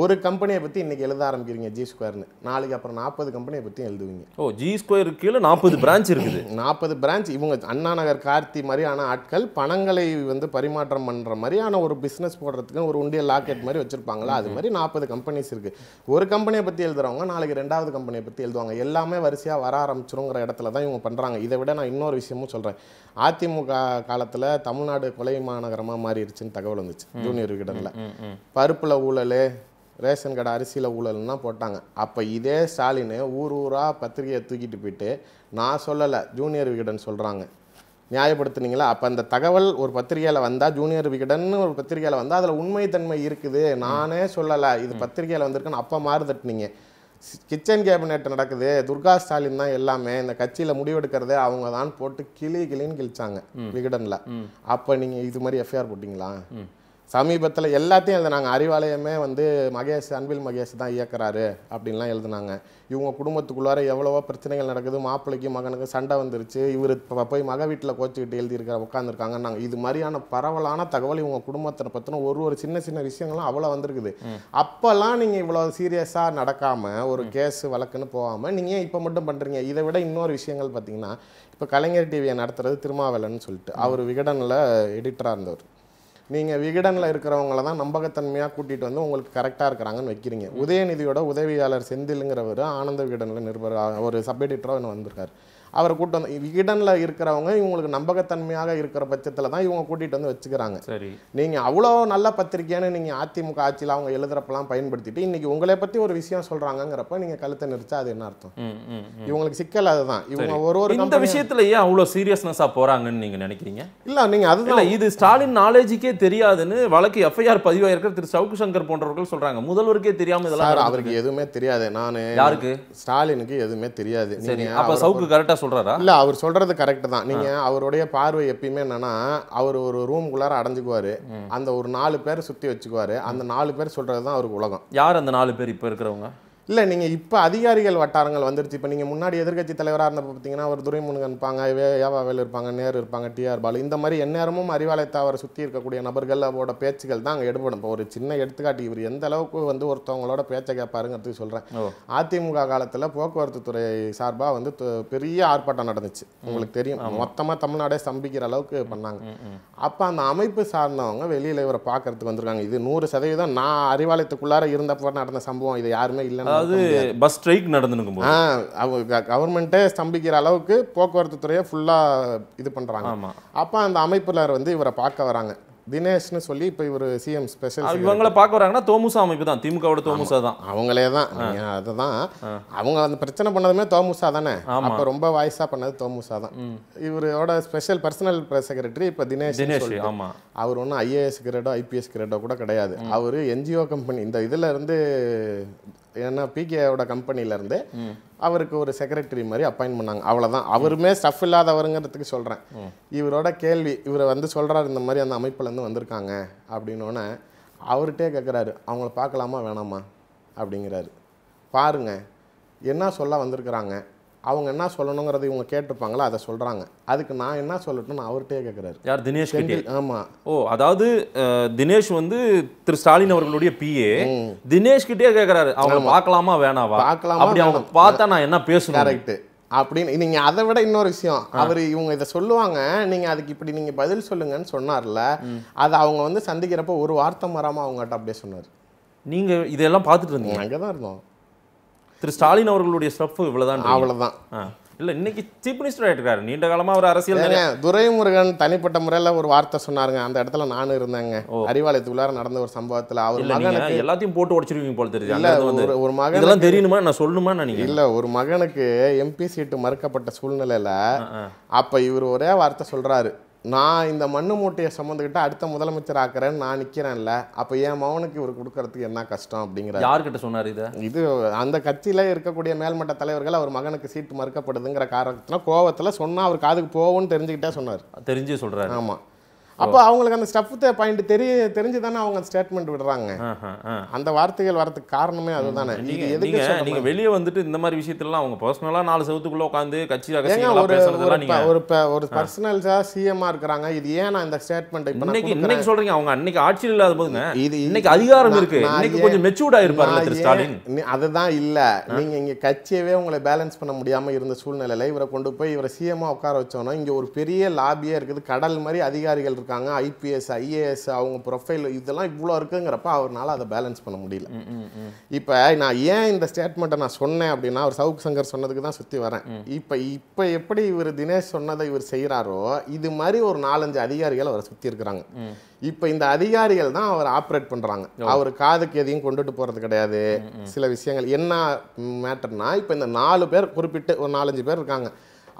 ஒரு கம்பெனியை பற்றி இன்றைக்கி எழுத ஆரம்பிக்கிறீங்க ஜி ஸ்கொயர்னு நாளைக்கு அப்புறம் நாற்பது கம்பெனியை பற்றியும் எழுதுவீங்க ஓ ஜி ஸ்கொயர் கீழே நாற்பது பிரான்ச் இருக்குது நாற்பது பிரான்ச் இவங்க அண்ணா நகர் கார்த்தி மாதிரியான ஆட்கள் பணங்களை வந்து பரிமாற்றம் பண்ணுற மாதிரியான ஒரு பிஸ்னஸ் போடுறதுக்கு ஒரு உண்டிய லாக்கெட் மாதிரி வச்சுருப்பாங்களா அது மாதிரி நாற்பது கம்பெனிஸ் இருக்குது ஒரு கம்பெனியை பற்றி எழுதுறவங்க நாளைக்கு ரெண்டாவது கம்பெனியை பற்றி எழுதுவாங்க எல்லாமே வரிசையாக வர ஆரம்பிச்சிருங்கிற இடத்துல தான் இவங்க பண்ணுறாங்க இதை விட நான் இன்னொரு விஷயமும் சொல்கிறேன் அதிமுக காலத்தில் தமிழ்நாடு கொலை மாநகரமாக மாறிடுச்சுன்னு தகவல் வந்துச்சு ஜூனியர் கிட்டத்தில் பருப்பில் ஊழல் ரேஷன் கடை அரிசியில் ஊழல்னா போட்டாங்க அப்போ இதே ஸ்டாலின் ஊர் ஊராக பத்திரிகையை தூக்கிட்டு போயிட்டு நான் சொல்லலை ஜூனியர் விகடன் சொல்கிறாங்க நியாயப்படுத்துனீங்களா அப்போ அந்த தகவல் ஒரு பத்திரிகையில் வந்தால் ஜூனியர் விகடன்னு ஒரு பத்திரிகையில் வந்தால் அதில் உண்மைத்தன்மை இருக்குது நானே சொல்லலை இது பத்திரிகையில் வந்திருக்குன்னு அப்போ மாறு தட்டினீங்க கிச்சன் கேபினெட் நடக்குது துர்கா ஸ்டாலின் தான் எல்லாமே இந்த கட்சியில் முடிவெடுக்கிறது அவங்க தான் போட்டு கிளி கிளின்னு கிழிச்சாங்க விகடனில் அப்போ நீங்கள் இது மாதிரி எஃப்ஐஆர் போட்டிங்களா சமீபத்தில் எல்லாத்தையும் எழுதினாங்க அறிவாலயமே வந்து மகேஷ் அன்பில் மகேஷ் தான் இயக்குறாரு அப்படின்லாம் எழுதினாங்க இவங்க குடும்பத்துக்குள்ளார எவ்வளவோ பிரச்சனைகள் நடக்குது மாப்பிள்ளைக்கு மகனுக்கு சண்டை வந்துருச்சு இவர் இப்போ போய் மக வீட்டில் கோச்சிக்கிட்டு எழுதியிருக்கிற நாங்கள் இது மாதிரியான பரவலான தகவல் இவங்க குடும்பத்தை பற்றின ஒரு ஒரு சின்ன சின்ன விஷயங்களும் அவ்வளோ வந்திருக்குது அப்போல்லாம் நீங்கள் இவ்வளோ சீரியஸாக நடக்காமல் ஒரு கேஸ் வழக்குன்னு போகாமல் நீங்கள் ஏன் இப்போ மட்டும் பண்ணுறீங்க இதை விட இன்னொரு விஷயங்கள் பார்த்தீங்கன்னா இப்போ கலைஞர் டிவியை நடத்துறது திருமாவளன்னு சொல்லிட்டு அவர் விகடனில் எடிட்டராக இருந்தவர் நீங்கள் விகடனில் இருக்கிறவங்கள தான் நம்பகத்தன்மையாக கூட்டிகிட்டு வந்து உங்களுக்கு கரெக்டாக இருக்கிறாங்கன்னு வைக்கிறீங்க உதயநிதியோட உதவியாளர் செந்திலுங்கிறவர் ஆனந்த விகடனில் நிருபர் ஒரு சப் எடிட்டராக வந்திருக்கார் அவரை கூட்டு வந்து ஈடனில் இருக்கிறவங்க இவங்களுக்கு நம்பகத்தன்மையாக இருக்கிற பட்சத்தில் தான் இவங்க கூட்டிகிட்டு வந்து வச்சுக்கிறாங்க சரி நீங்கள் அவ்வளோ நல்ல பத்திரிக்கைன்னு நீங்கள் அதிமுக ஆட்சியில் அவங்க எழுதுறப்பெல்லாம் பயன்படுத்திட்டு இன்றைக்கி உங்களை பற்றி ஒரு விஷயம் சொல்கிறாங்கிறப்ப நீங்கள் கழுத்தை நிறுத்தா அது என்ன அர்த்தம் இவங்களுக்கு சிக்கல் அதுதான் இவங்க ஒரு ஒரு இந்த விஷயத்தில் ஏன் அவ்வளோ சீரியஸ்னஸாக போகிறாங்கன்னு நீங்கள் நினைக்கிறீங்க இல்லை நீங்கள் இல்லை இது ஸ்டாலின் நாலேஜுக்கே தெரியாதுன்னு வழக்கு எஃப்ஐஆர் பதிவாக இருக்கிற திரு சவுக்கு சங்கர் போன்றவர்கள் சொல்கிறாங்க முதல்வருக்கே தெரியாமல் இதெல்லாம் அவருக்கு எதுவுமே தெரியாது நான் யாருக்கு ஸ்டாலினுக்கு எதுவுமே தெரியாது சரி அப்போ சவுக்கு கரெக்டாக சொல்கிறாரா இல்லை அவர் சொல்கிறது கரெக்டு தான் நீங்கள் அவருடைய பார்வை எப்பயுமே என்னென்னா அவர் ஒரு ரூமுக்குள்ளார அடைஞ்சுக்குவாரு அந்த ஒரு நாலு பேர் சுற்றி வச்சுக்குவார் அந்த நாலு பேர் சொல்கிறது தான் அவருக்கு உலகம் யார் அந்த நாலு பேர் இப்போ இருக்கிறவங்க இல்லை நீங்கள் இப்போ அதிகாரிகள் வட்டாரங்கள் வந்துருச்சு இப்போ நீங்கள் முன்னாடி எதிர்கட்சி தலைவராக இருந்தப்போ பார்த்தீங்கன்னா ஒரு துரைமுருகன் இருப்பாங்க ஏவாவேல் இருப்பாங்க நேரு இருப்பாங்க டிஆர் பாலு இந்த மாதிரி எந்நேரமும் அவரை சுற்றி இருக்கக்கூடிய நபர்கள் அவரோட பேச்சுகள் தான் அங்கே எடுபடும் இப்போ ஒரு சின்ன எடுத்துக்காட்டு இவர் எந்த அளவுக்கு வந்து ஒருத்தவங்களோட பேச்சை கேட்பாருங்கிறது சொல்கிறேன் அதிமுக காலத்தில் போக்குவரத்து துறை சார்பாக வந்து பெரிய ஆர்ப்பாட்டம் நடந்துச்சு உங்களுக்கு தெரியும் மொத்தமாக தமிழ்நாடே ஸ்தம்பிக்கிற அளவுக்கு பண்ணாங்க அப்போ அந்த அமைப்பு சார்ந்தவங்க வெளியில் இவரை பார்க்கறதுக்கு வந்திருக்காங்க இது நூறு சதவீதம் நான் அறிவாலயத்துக்குள்ளார இருந்தப்போ நடந்த சம்பவம் இது யாருமே இல்லைன்னா அதாவது பஸ் ஸ்ட்ரைக் நடந்துருக்கும் ஆ கவர்மெண்ட்டே ஸ்தம்பிக்கிற அளவுக்கு போக்குவரத்து துறையை ஃபுல்லாக இது பண்ணுறாங்க ஆமாம் அப்போ அந்த அமைப்பில் வந்து இவரை பார்க்க வராங்க தினேஷ்னு சொல்லி இப்போ இவர் சிஎம் ஸ்பெஷல் இவங்களை பார்க்க வராங்கன்னா தோமுசா அமைப்பு தான் திமுகவோட தோமுசா தான் அவங்களே தான் அதுதான் அவங்க அந்த பிரச்சனை பண்ணதுமே தோமுசா தானே அப்போ ரொம்ப வாய்ஸாக பண்ணது தோமுசா தான் இவரோட ஸ்பெஷல் பர்சனல் ப்ரெஸ் செக்ரட்டரி இப்போ தினேஷ் தினேஷ் ஆமாம் அவர் ஒன்றும் ஐஏஎஸ் கிரேடோ ஐபிஎஸ் கிரேடோ கூட கிடையாது அவர் என்ஜிஓ கம்பெனி இந்த இதில் இருந்து ஏன்னா பிகேவோட கம்பெனியிலேருந்து அவருக்கு ஒரு செக்ரட்டரி மாதிரி அப்பாயின் பண்ணாங்க அவ்வளோதான் அவருமே ஸ்டஃப் இல்லாதவருங்கிறதுக்கு சொல்கிறேன் இவரோட கேள்வி இவரை வந்து சொல்கிறாரு இந்த மாதிரி அந்த அமைப்புலேருந்து வந்திருக்காங்க அப்படின்னோடனே அவர்கிட்டே கேட்குறாரு அவங்கள பார்க்கலாமா வேணாமா அப்படிங்கிறாரு பாருங்கள் என்ன சொல்ல வந்திருக்கிறாங்க அவங்க என்ன சொல்லணுங்கிறத இவங்க கேட்டிருப்பாங்களா அதை சொல்கிறாங்க அதுக்கு நான் என்ன சொல்லட்டும்னு அவர்கிட்டே கேட்குறாரு யார் தினேஷ் ஆமாம் ஓ அதாவது தினேஷ் வந்து திரு ஸ்டாலின் அவர்களுடைய பிஏ தினேஷ் கிட்டே கேட்குறாரு அவங்க பார்க்கலாமா வேணாவா பார்க்கலாமா அப்படி அவங்க பார்த்தா நான் என்ன பேசுவேன் கரெக்டு அப்படின்னு நீங்கள் அதை விட இன்னொரு விஷயம் அவர் இவங்க இதை சொல்லுவாங்க நீங்கள் அதுக்கு இப்படி நீங்கள் பதில் சொல்லுங்கன்னு சொன்னார்ல அதை அவங்க வந்து சந்திக்கிறப்போ ஒரு வார்த்தை மறாமல் அவங்ககிட்ட அப்படியே சொன்னார் நீங்கள் இதெல்லாம் பார்த்துட்டு இருந்தீங்க அங்கே தான் இருந்தோம் திரு ஸ்டாலின் அவர்களுடைய ஸ்டெப் இவ்வளோதான் அவ்வளோதான் இல்லை இன்னைக்கு சீஃப் மினிஸ்டர் ஆகிட்டு நீண்ட காலமாக ஒரு அரசியல் துரைமுருகன் தனிப்பட்ட முறையில் ஒரு வார்த்தை சொன்னாருங்க அந்த இடத்துல நானும் இருந்தேங்க அறிவாலயத்துக்குள்ளார நடந்த ஒரு சம்பவத்தில் அவர் மகனுக்கு எல்லாத்தையும் போட்டு உடச்சிருவீங்க போல தெரியுது இல்லை ஒரு ஒரு மகன் இதெல்லாம் தெரியணுமா நான் சொல்லணுமா நினைக்கிறேன் இல்லை ஒரு மகனுக்கு எம்பி சீட்டு மறுக்கப்பட்ட சூழ்நிலையில் அப்போ இவர் ஒரே வார்த்தை சொல்கிறாரு நான் இந்த மண்ணு மூட்டையை சுமந்துக்கிட்டு அடுத்த முதலமைச்சர் ஆக்குறேன்னு நான் நிற்கிறேன்ல அப்போ என் மௌனுக்கு இவர் கொடுக்கறதுக்கு என்ன கஷ்டம் அப்படிங்கிற யார்கிட்ட சொன்னார் இது இது அந்த கட்சியில் இருக்கக்கூடிய மேல்மட்ட தலைவர்கள் அவர் மகனுக்கு சீட்டு மறுக்கப்படுதுங்கிற காரணத்தில் கோவத்தில் சொன்னால் அவர் காதுக்கு போகும்னு தெரிஞ்சுக்கிட்டே சொன்னார் தெரிஞ்சு சொல்கிறார் ஆமாம் அப்போ அவங்களுக்கு அந்த ஸ்டஃப் பாயிண்ட் தெரிய தெரிஞ்சு தானே அவங்க ஸ்டேட்மெண்ட் விடுறாங்க அந்த வார்த்தைகள் வரதுக்கு காரணமே அதுதானே நீங்க எதுக்கு நீங்க வெளியே வந்துட்டு இந்த மாதிரி விஷயத்துல அவங்க பர்சனலா நாலு செவத்துக்குள்ள உட்காந்து கட்சி ரகசியம் ஒரு ஒரு பர்சனல்ஸா சிஎம்மா இருக்கிறாங்க இது ஏன் நான் இந்த ஸ்டேட்மெண்ட் இன்னைக்கு இன்னைக்கு சொல்றீங்க அவங்க அன்னைக்கு ஆட்சியில் இல்லாத போதுங்க இது இன்னைக்கு அதிகாரம் இருக்கு இன்னைக்கு கொஞ்சம் மெச்சூர்ட் ஆயிருப்பாங்க திரு ஸ்டாலின் அதுதான் இல்ல நீங்க இங்க கட்சியவே உங்களை பேலன்ஸ் பண்ண முடியாம இருந்த சூழ்நிலையில இவரை கொண்டு போய் இவரை சிஎம்மா உட்கார வச்சோன்னா இங்க ஒரு பெரிய லாபியா இருக்குது கடல் மாதிரி அதிகாரிகள் இருக்காங்க இருக்காங்க ஐபிஎஸ் ஐஏஎஸ் அவங்க ப்ரொஃபைல் இதெல்லாம் இவ்வளோ இருக்குங்கிறப்ப அவரால் அதை பேலன்ஸ் பண்ண முடியல இப்போ நான் ஏன் இந்த ஸ்டேட்மெண்ட்டை நான் சொன்னேன் அப்படின்னா அவர் சவுக் சங்கர் சொன்னதுக்கு தான் சுற்றி வரேன் இப்போ இப்போ எப்படி இவர் தினேஷ் சொன்னதை இவர் செய்கிறாரோ இது மாதிரி ஒரு நாலஞ்சு அதிகாரிகள் அவரை சுற்றி இருக்கிறாங்க இப்போ இந்த அதிகாரிகள் தான் அவர் ஆப்ரேட் பண்ணுறாங்க அவர் காதுக்கு எதையும் கொண்டுட்டு போகிறது கிடையாது சில விஷயங்கள் என்ன மேட்டர்னா இப்போ இந்த நாலு பேர் குறிப்பிட்டு ஒரு நாலஞ்சு பேர் இருக்காங்க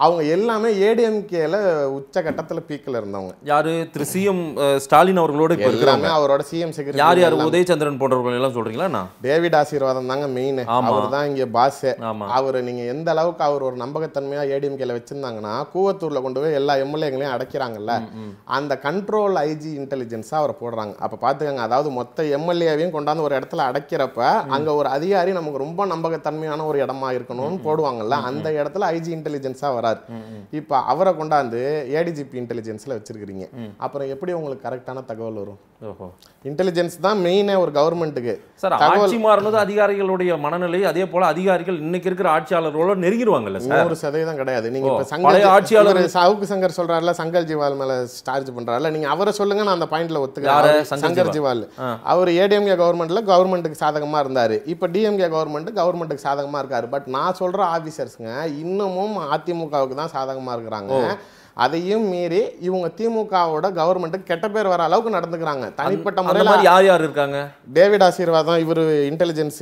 அவங்க எல்லாமே ஏடிஎம்கேல உச்ச கட்டத்துல பீக்கில் இருந்தவங்க யாரு திரு சிஎம் ஸ்டாலின் அவர்களோட இப்ப இருக்கிறாங்க அவரோட சிஎம் செக்ரட்டரி யார் யார் உதயச்சந்திரன் போன்றவர்கள் எல்லாம் சொல்றீங்களா டேவிட் ஆசீர்வாதம் தாங்க மெயின் அவர் தான் இங்க பாஸ் அவர் நீங்க எந்த அளவுக்கு அவர் ஒரு நம்பகத்தன்மையா ஏடிஎம்கேல வச்சிருந்தாங்கன்னா கூவத்தூர்ல கொண்டு போய் எல்லா எம்எல்ஏங்களையும் அடைக்கிறாங்கல்ல அந்த கண்ட்ரோல் ஐஜி இன்டெலிஜென்ஸா அவரை போடுறாங்க அப்ப பாத்துக்கங்க அதாவது மொத்த எம்எல்ஏவையும் கொண்டாந்து ஒரு இடத்துல அடைக்கிறப்ப அங்க ஒரு அதிகாரி நமக்கு ரொம்ப நம்பகத்தன்மையான ஒரு இடமா இருக்கணும்னு போடுவாங்கல்ல அந்த இடத்துல ஐஜி இன்டெலிஜென்ஸா வராது வந்தார் இப்போ அவரை கொண்டாந்து ஏடிஜிபி இன்டெலிஜென்ஸில் வச்சுருக்கிறீங்க அப்புறம் எப்படி உங்களுக்கு கரெக்டான தகவல் வரும் இன்டெலிஜென்ஸ் தான் மெயினே ஒரு கவர்மெண்ட்டுக்கு சார் ஆட்சி மாறினது அதிகாரிகளுடைய மனநிலை அதே போல அதிகாரிகள் இன்னைக்கு இருக்கிற ஆட்சியாளர்களோட நெருங்கிடுவாங்கல்ல ஒரு சதவீதம் கிடையாது நீங்க இப்போ சங்கர் ஆட்சியாளர் சவுக்கு சங்கர் சொல்கிறாருல சங்கர் ஜிவால் மேல சார்ஜ் பண்ணுறாருல நீங்க அவரை சொல்லுங்க நான் அந்த பாயிண்ட்ல ஒத்துக்கிறேன் சங்கர் ஜிவால் அவர் ஏடிஎம்கே கவர்மெண்ட்ல கவர்மெண்ட்டுக்கு சாதகமா இருந்தாரு இப்ப டிஎம்கே கவர்மெண்ட் கவர்மெண்ட்டுக்கு சாதகமா இருக்காரு பட் நான் சொல்ற ஆபிசர்ஸ்ங்க இன்னமும் அதிமுக திமுகவுக்கு தான் சாதகமாக இருக்கிறாங்க அதையும் மீறி இவங்க திமுகவோட கவர்மெண்ட்டுக்கு கெட்ட பேர் வர அளவுக்கு நடந்துக்கிறாங்க தனிப்பட்ட முறையில் யார் யார் இருக்காங்க டேவிட் ஆசீர்வாதம் இவர் இன்டெலிஜென்ஸ்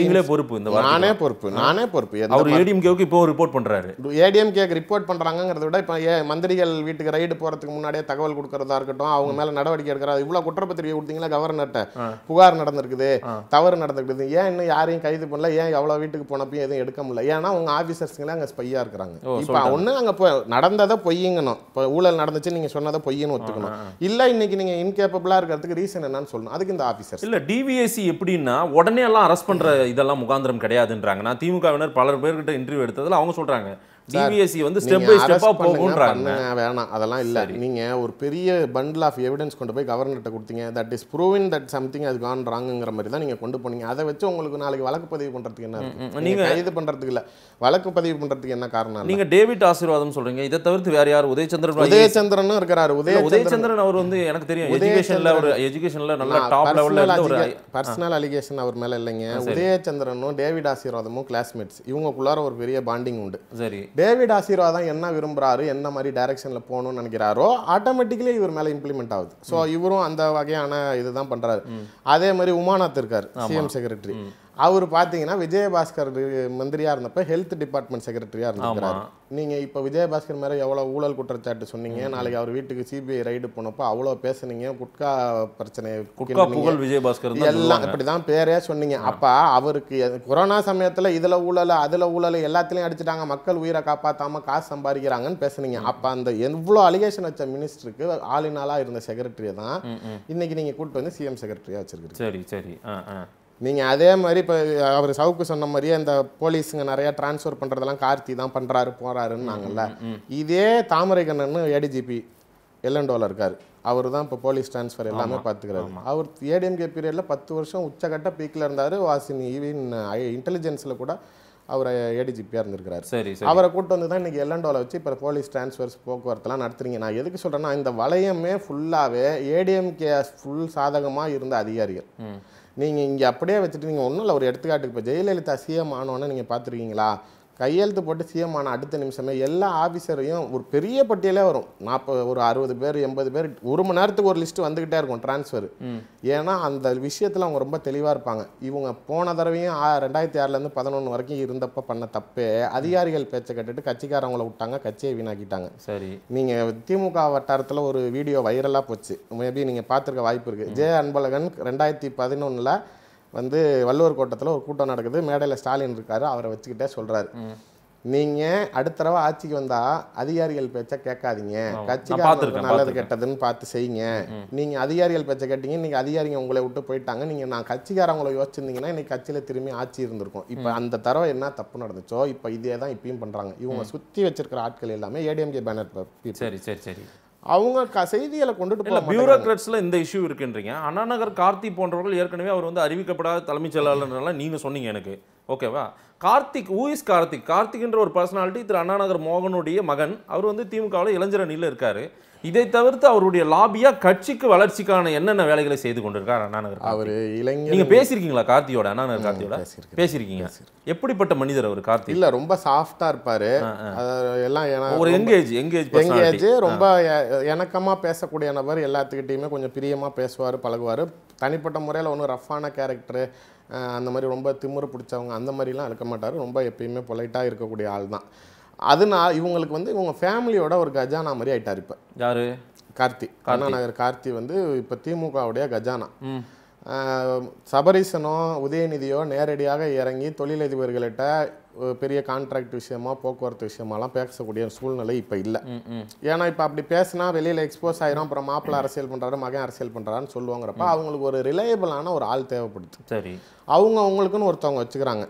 நீங்களே பொறுப்பு இந்த நானே பொறுப்பு நானே பொறுப்பு அவர் ஏடிஎம்கேவுக்கு இப்போ ரிப்போர்ட் பண்ணுறாரு ஏடிஎம்கேக்கு ரிப்போர்ட் பண்ணுறாங்கிறத விட இப்போ ஏ மந்திரிகள் வீட்டுக்கு ரைடு போகிறதுக்கு முன்னாடியே தகவல் கொடுக்கறதா இருக்கட்டும் அவங்க மேலே நடவடிக்கை எடுக்கிறாரு இவ்வளோ குற்றப்பத்திரிகை கொடுத்தீங்களா கவர்னர்கிட்ட புகார் நடந்திருக்குது தவறு நடந்திருக்குது ஏன் இன்னும் யாரையும் கைது பண்ணல ஏன் எவ்வளோ வீட்டுக்கு போனப்பையும் எதுவும் எடுக்க முடியல ஏன்னா அவங்க ஆஃபீஸர்ஸுங்களே அங்கே ஸ்பையாக இருக்கிறாங்க இப்போ ஒன்று அங்கே நடந்ததை பொய் பொய்ங்கணும் இப்போ ஊழல் நடந்துச்சு நீங்கள் சொன்னதை பொய்யன்னு ஒத்துக்கணும் இல்லை இன்னைக்கு நீங்கள் இன்கேப்பபிளாக இருக்கிறதுக்கு ரீசன் என்னன்னு சொல்லணும் அதுக்கு இந்த ஆஃபீஸர் இல்லை டிவிஎஸ்சி எப்படின்னா உடனே எல்லாம் அரெஸ்ட் பண்ணுற இதெல்லாம் முகாந்திரம் கிடையாதுன்றாங்க நான் திமுகவினர் பலர் பேர்கிட்ட இன்டர்வியூ எடுத்ததில் அவங்க சொல்கிறாங்க சிபிஎஸ்சி e வந்து ஸ்டெப் பை ஸ்டெப்பாக போகுன்றாங்க வேணாம் அதெல்லாம் இல்லை நீங்கள் ஒரு பெரிய பண்டில் ஆஃப் எவிடன்ஸ் கொண்டு போய் கவர்னர்கிட்ட கொடுத்தீங்க that is proven that something அது கான் ராங்குங்கிற மாதிரி தான் நீங்கள் கொண்டு போனீங்க அதை வச்சு உங்களுக்கு நாளைக்கு வழக்கு பதிவு பண்ணுறதுக்கு என்ன நீங்கள் கைது பண்ணுறதுக்கு இல்லை வழக்கு பதிவு பண்ணுறதுக்கு என்ன காரணம் நீங்கள் டேவிட் ஆசீர்வாதம் சொல்கிறீங்க இதை தவிர்த்து வேறு யார் உதயச்சந்திரன் உதயச்சந்திரனும் இருக்கிறாரு உதய உதயச்சந்திரன் அவர் வந்து எனக்கு தெரியும் எஜுகேஷனில் ஒரு எஜுகேஷனில் நல்லா டாப் லெவலில் ஒரு பர்சனல் அலிகேஷன் அவர் மேலே இல்லைங்க உதயச்சந்திரனும் டேவிட் ஆசீர்வாதமும் கிளாஸ்மேட்ஸ் இவங்களுக்குள்ளார ஒரு பெரிய பாண்டிங் உண்டு சரி டேவிட் ஆசீர்வாதம் என்ன விரும்புகிறாரு என்ன மாதிரி டைரக்ஷனில் போகணும்னு நினைக்கிறாரோ ஆட்டோமேட்டிக்கலி இவர் மேலே இம்ப்ளிமெண்ட் ஆகுது ஸோ இவரும் அந்த வகையான இதுதான் பண்ணுறாரு அதே மாதிரி உமானாத் இருக்கார் சிஎம் செக்ரட்டரி அவர் பார்த்தீங்கன்னா விஜயபாஸ்கர் மந்திரியாக இருந்தப்போ ஹெல்த் டிபார்ட்மெண்ட் செக்ரட்டரியாக இருந்தார் நீங்கள் இப்போ விஜயபாஸ்கர் மேலே எவ்வளோ ஊழல் குற்றச்சாட்டு சொன்னீங்க நாளைக்கு அவர் வீட்டுக்கு சிபிஐ ரைடு போனப்போ அவ்வளோ பேசுனீங்க குட்கா பிரச்சனை குட்கா புகழ் விஜயபாஸ்கர் எல்லாம் இப்படி தான் பேரே சொன்னீங்க அப்போ அவருக்கு கொரோனா சமயத்தில் இதில் ஊழல் அதில் ஊழல் எல்லாத்துலேயும் அடிச்சுட்டாங்க மக்கள் உயிரை காப்பாற்றாமல் காசு சம்பாதிக்கிறாங்கன்னு பேசுனீங்க அப்போ அந்த எவ்வளோ அலிகேஷன் வச்ச மினிஸ்டருக்கு ஆளினாலாக இருந்த செக்ரட்டரியை தான் இன்னைக்கு நீங்கள் கூப்பிட்டு வந்து சிஎம் செக்ரட்டரியாக வச்சிருக்கீங்க சரி சரி நீங்கள் அதே மாதிரி இப்போ அவர் சவுக்கு சொன்ன மாதிரியே இந்த போலீஸுங்க நிறையா டிரான்ஸ்ஃபர் பண்ணுறதெல்லாம் கார்த்தி தான் பண்ணுறாரு போகிறாருன்னாங்கல்ல இதே தாமரைக்கண்ணன் ஏடிஜிபி டோலர் இருக்கார் அவர் தான் இப்போ போலீஸ் டிரான்ஸ்ஃபர் எல்லாமே பார்த்துக்கிறாரு அவர் ஏடிஎம்கே பீரியடில் பத்து வருஷம் உச்சகட்ட பீக்கில் இருந்தார் வாசினி ஈவின் e இன்டெலிஜென்ஸில் கூட அவர் ஏடிஜிபியாக இருந்திருக்கிறார் சரி அவரை கூட்டு வந்து தான் இன்றைக்கி டோலை வச்சு இப்போ போலீஸ் டிரான்ஸ்ஃபர்ஸ் போக்குவரத்துலாம் நடத்துறீங்க நான் எதுக்கு சொல்கிறேன்னா இந்த வளையமே ஃபுல்லாகவே ஏடிஎம்கே ஃபுல் சாதகமாக இருந்த அதிகாரிகள் நீங்கள் இங்கே அப்படியே வச்சுட்டு நீங்கள் ஒன்றும் இல்லை ஒரு எடுத்துக்காட்டுக்கு இப்போ ஜெயலலிதா சிஎம் ஆனோன்னு நீங்கள் பார்த்துருக்கீங்களா கையெழுத்து போட்டு சிஎம் ஆன அடுத்த நிமிஷமே எல்லா ஆஃபீஸரையும் ஒரு பெரிய பட்டியலே வரும் நாற்பது ஒரு அறுபது பேர் எண்பது பேர் ஒரு மணி நேரத்துக்கு ஒரு லிஸ்ட் வந்துக்கிட்டே இருக்கும் டிரான்ஸ்ஃபர் ஏன்னா அந்த விஷயத்தில் அவங்க ரொம்ப தெளிவாக இருப்பாங்க இவங்க போன தடவையும் ரெண்டாயிரத்தி ஆறுலேருந்து பதினொன்று வரைக்கும் இருந்தப்போ பண்ண தப்பே அதிகாரிகள் பேச்சை கட்டுட்டு கட்சிக்காரவங்களை விட்டாங்க கட்சியை வீணாக்கிட்டாங்க சரி நீங்கள் திமுக வட்டாரத்தில் ஒரு வீடியோ வைரலாக போச்சு மேபி நீங்கள் பார்த்துருக்க வாய்ப்பு இருக்குது ஜே அன்பழகன் ரெண்டாயிரத்தி பதினொன்றில் வந்து வள்ளுவர் கோட்டத்தில் ஒரு கூட்டம் நடக்குது மேடையில் ஸ்டாலின் இருக்காரு அவரை வச்சுக்கிட்டே சொல்கிறாரு நீங்கள் அடுத்த தடவை ஆட்சிக்கு வந்தால் அதிகாரிகள் பேச்சை கேட்காதீங்க கட்சி நல்லது கெட்டதுன்னு பார்த்து செய்யுங்க நீங்கள் அதிகாரிகள் பேச்சை கேட்டீங்க இன்றைக்கி அதிகாரிங்க உங்களை விட்டு போயிட்டாங்க நீங்கள் நான் கட்சிக்காரவங்களை யோசிச்சிருந்தீங்கன்னா இன்றைக்கி கட்சியில் திரும்பி ஆட்சி இருந்திருக்கும் இப்போ அந்த தடவை என்ன தப்பு நடந்துச்சோ இப்போ இதே தான் இப்பயும் பண்ணுறாங்க இவங்க சுற்றி வச்சிருக்கிற ஆட்கள் எல்லாமே ஏடிஎம்கே பேனர் சரி சரி சரி அவங்க க செய்திகளை கொண்டுட்டு போகல பியூரோக்ராட்ஸில் இந்த இஷ்யூ இருக்குன்றீங்க அண்ணாநகர் கார்த்தி போன்றவர்கள் ஏற்கனவே அவர் வந்து அறிவிக்கப்படாத தலைமைச் செயலாளர்னால நீங்கள் சொன்னீங்க எனக்கு ஓகேவா கார்த்திக் ஊயிஸ் கார்த்திக் கார்த்திக்ன்ற ஒரு பர்சனாலிட்டி திரு அண்ணாநகர் மோகனுடைய மகன் அவர் வந்து திமுகவில் இளைஞர் அணியில் இருக்கார் இதை தவிர்த்து அவருடைய லாபியா கட்சிக்கு வளர்ச்சிக்கான என்னென்ன வேலைகளை செய்து கொண்டிருக்கார் அண்ணாநகர் அவர் இளைஞர் நீங்க பேசியிருக்கீங்களா கார்த்தியோட அண்ணாநகர் கார்த்தியோட பேசியிருக்கீங்க எப்படிப்பட்ட மனிதர் அவர் கார்த்தி இல்ல ரொம்ப சாஃப்டா இருப்பாரு எல்லாம் ஒரு எங்கேஜ் எங்கேஜ் எங்கேஜ் ரொம்ப இணக்கமா பேசக்கூடிய நபர் எல்லாத்துக்கிட்டையுமே கொஞ்சம் பிரியமா பேசுவார் பழகுவார் தனிப்பட்ட முறையில் ஒன்றும் ரஃப்பான கேரக்டரு அந்த மாதிரி ரொம்ப திமுறு பிடிச்சவங்க அந்த மாதிரிலாம் இருக்க மாட்டார் ரொம்ப எப்பயுமே பொலைட்டாக இருக்கக்கூடிய ஆள் தான் அதனால் இவங்களுக்கு வந்து இவங்க ஃபேமிலியோட ஒரு கஜானா மாதிரி ஆயிட்டார் இப்போ யாரு கார்த்தி கருணாநகர் கார்த்தி வந்து இப்போ திமுகவுடைய கஜானா சபரீசனோ உதயநிதியோ நேரடியாக இறங்கி தொழிலதிபர்கள்ட்ட பெரிய கான்ட்ராக்ட் விஷயமா போக்குவரத்து விஷயமாலாம் பேசக்கூடிய சூழ்நிலை இப்போ இல்லை ஏன்னா இப்போ அப்படி பேசினா வெளியில் எக்ஸ்போஸ் ஆயிரும் அப்புறம் மாப்பிள்ளை அரசியல் பண்ணுறாரு மகன் அரசியல் பண்ணுறாருன்னு சொல்லுவாங்கிறப்ப அவங்களுக்கு ஒரு ரிலையபிளான ஒரு ஆள் தேவைப்படுது சரி அவங்க அவங்களுக்குன்னு ஒருத்தவங்க வச்சுக்கிறாங்க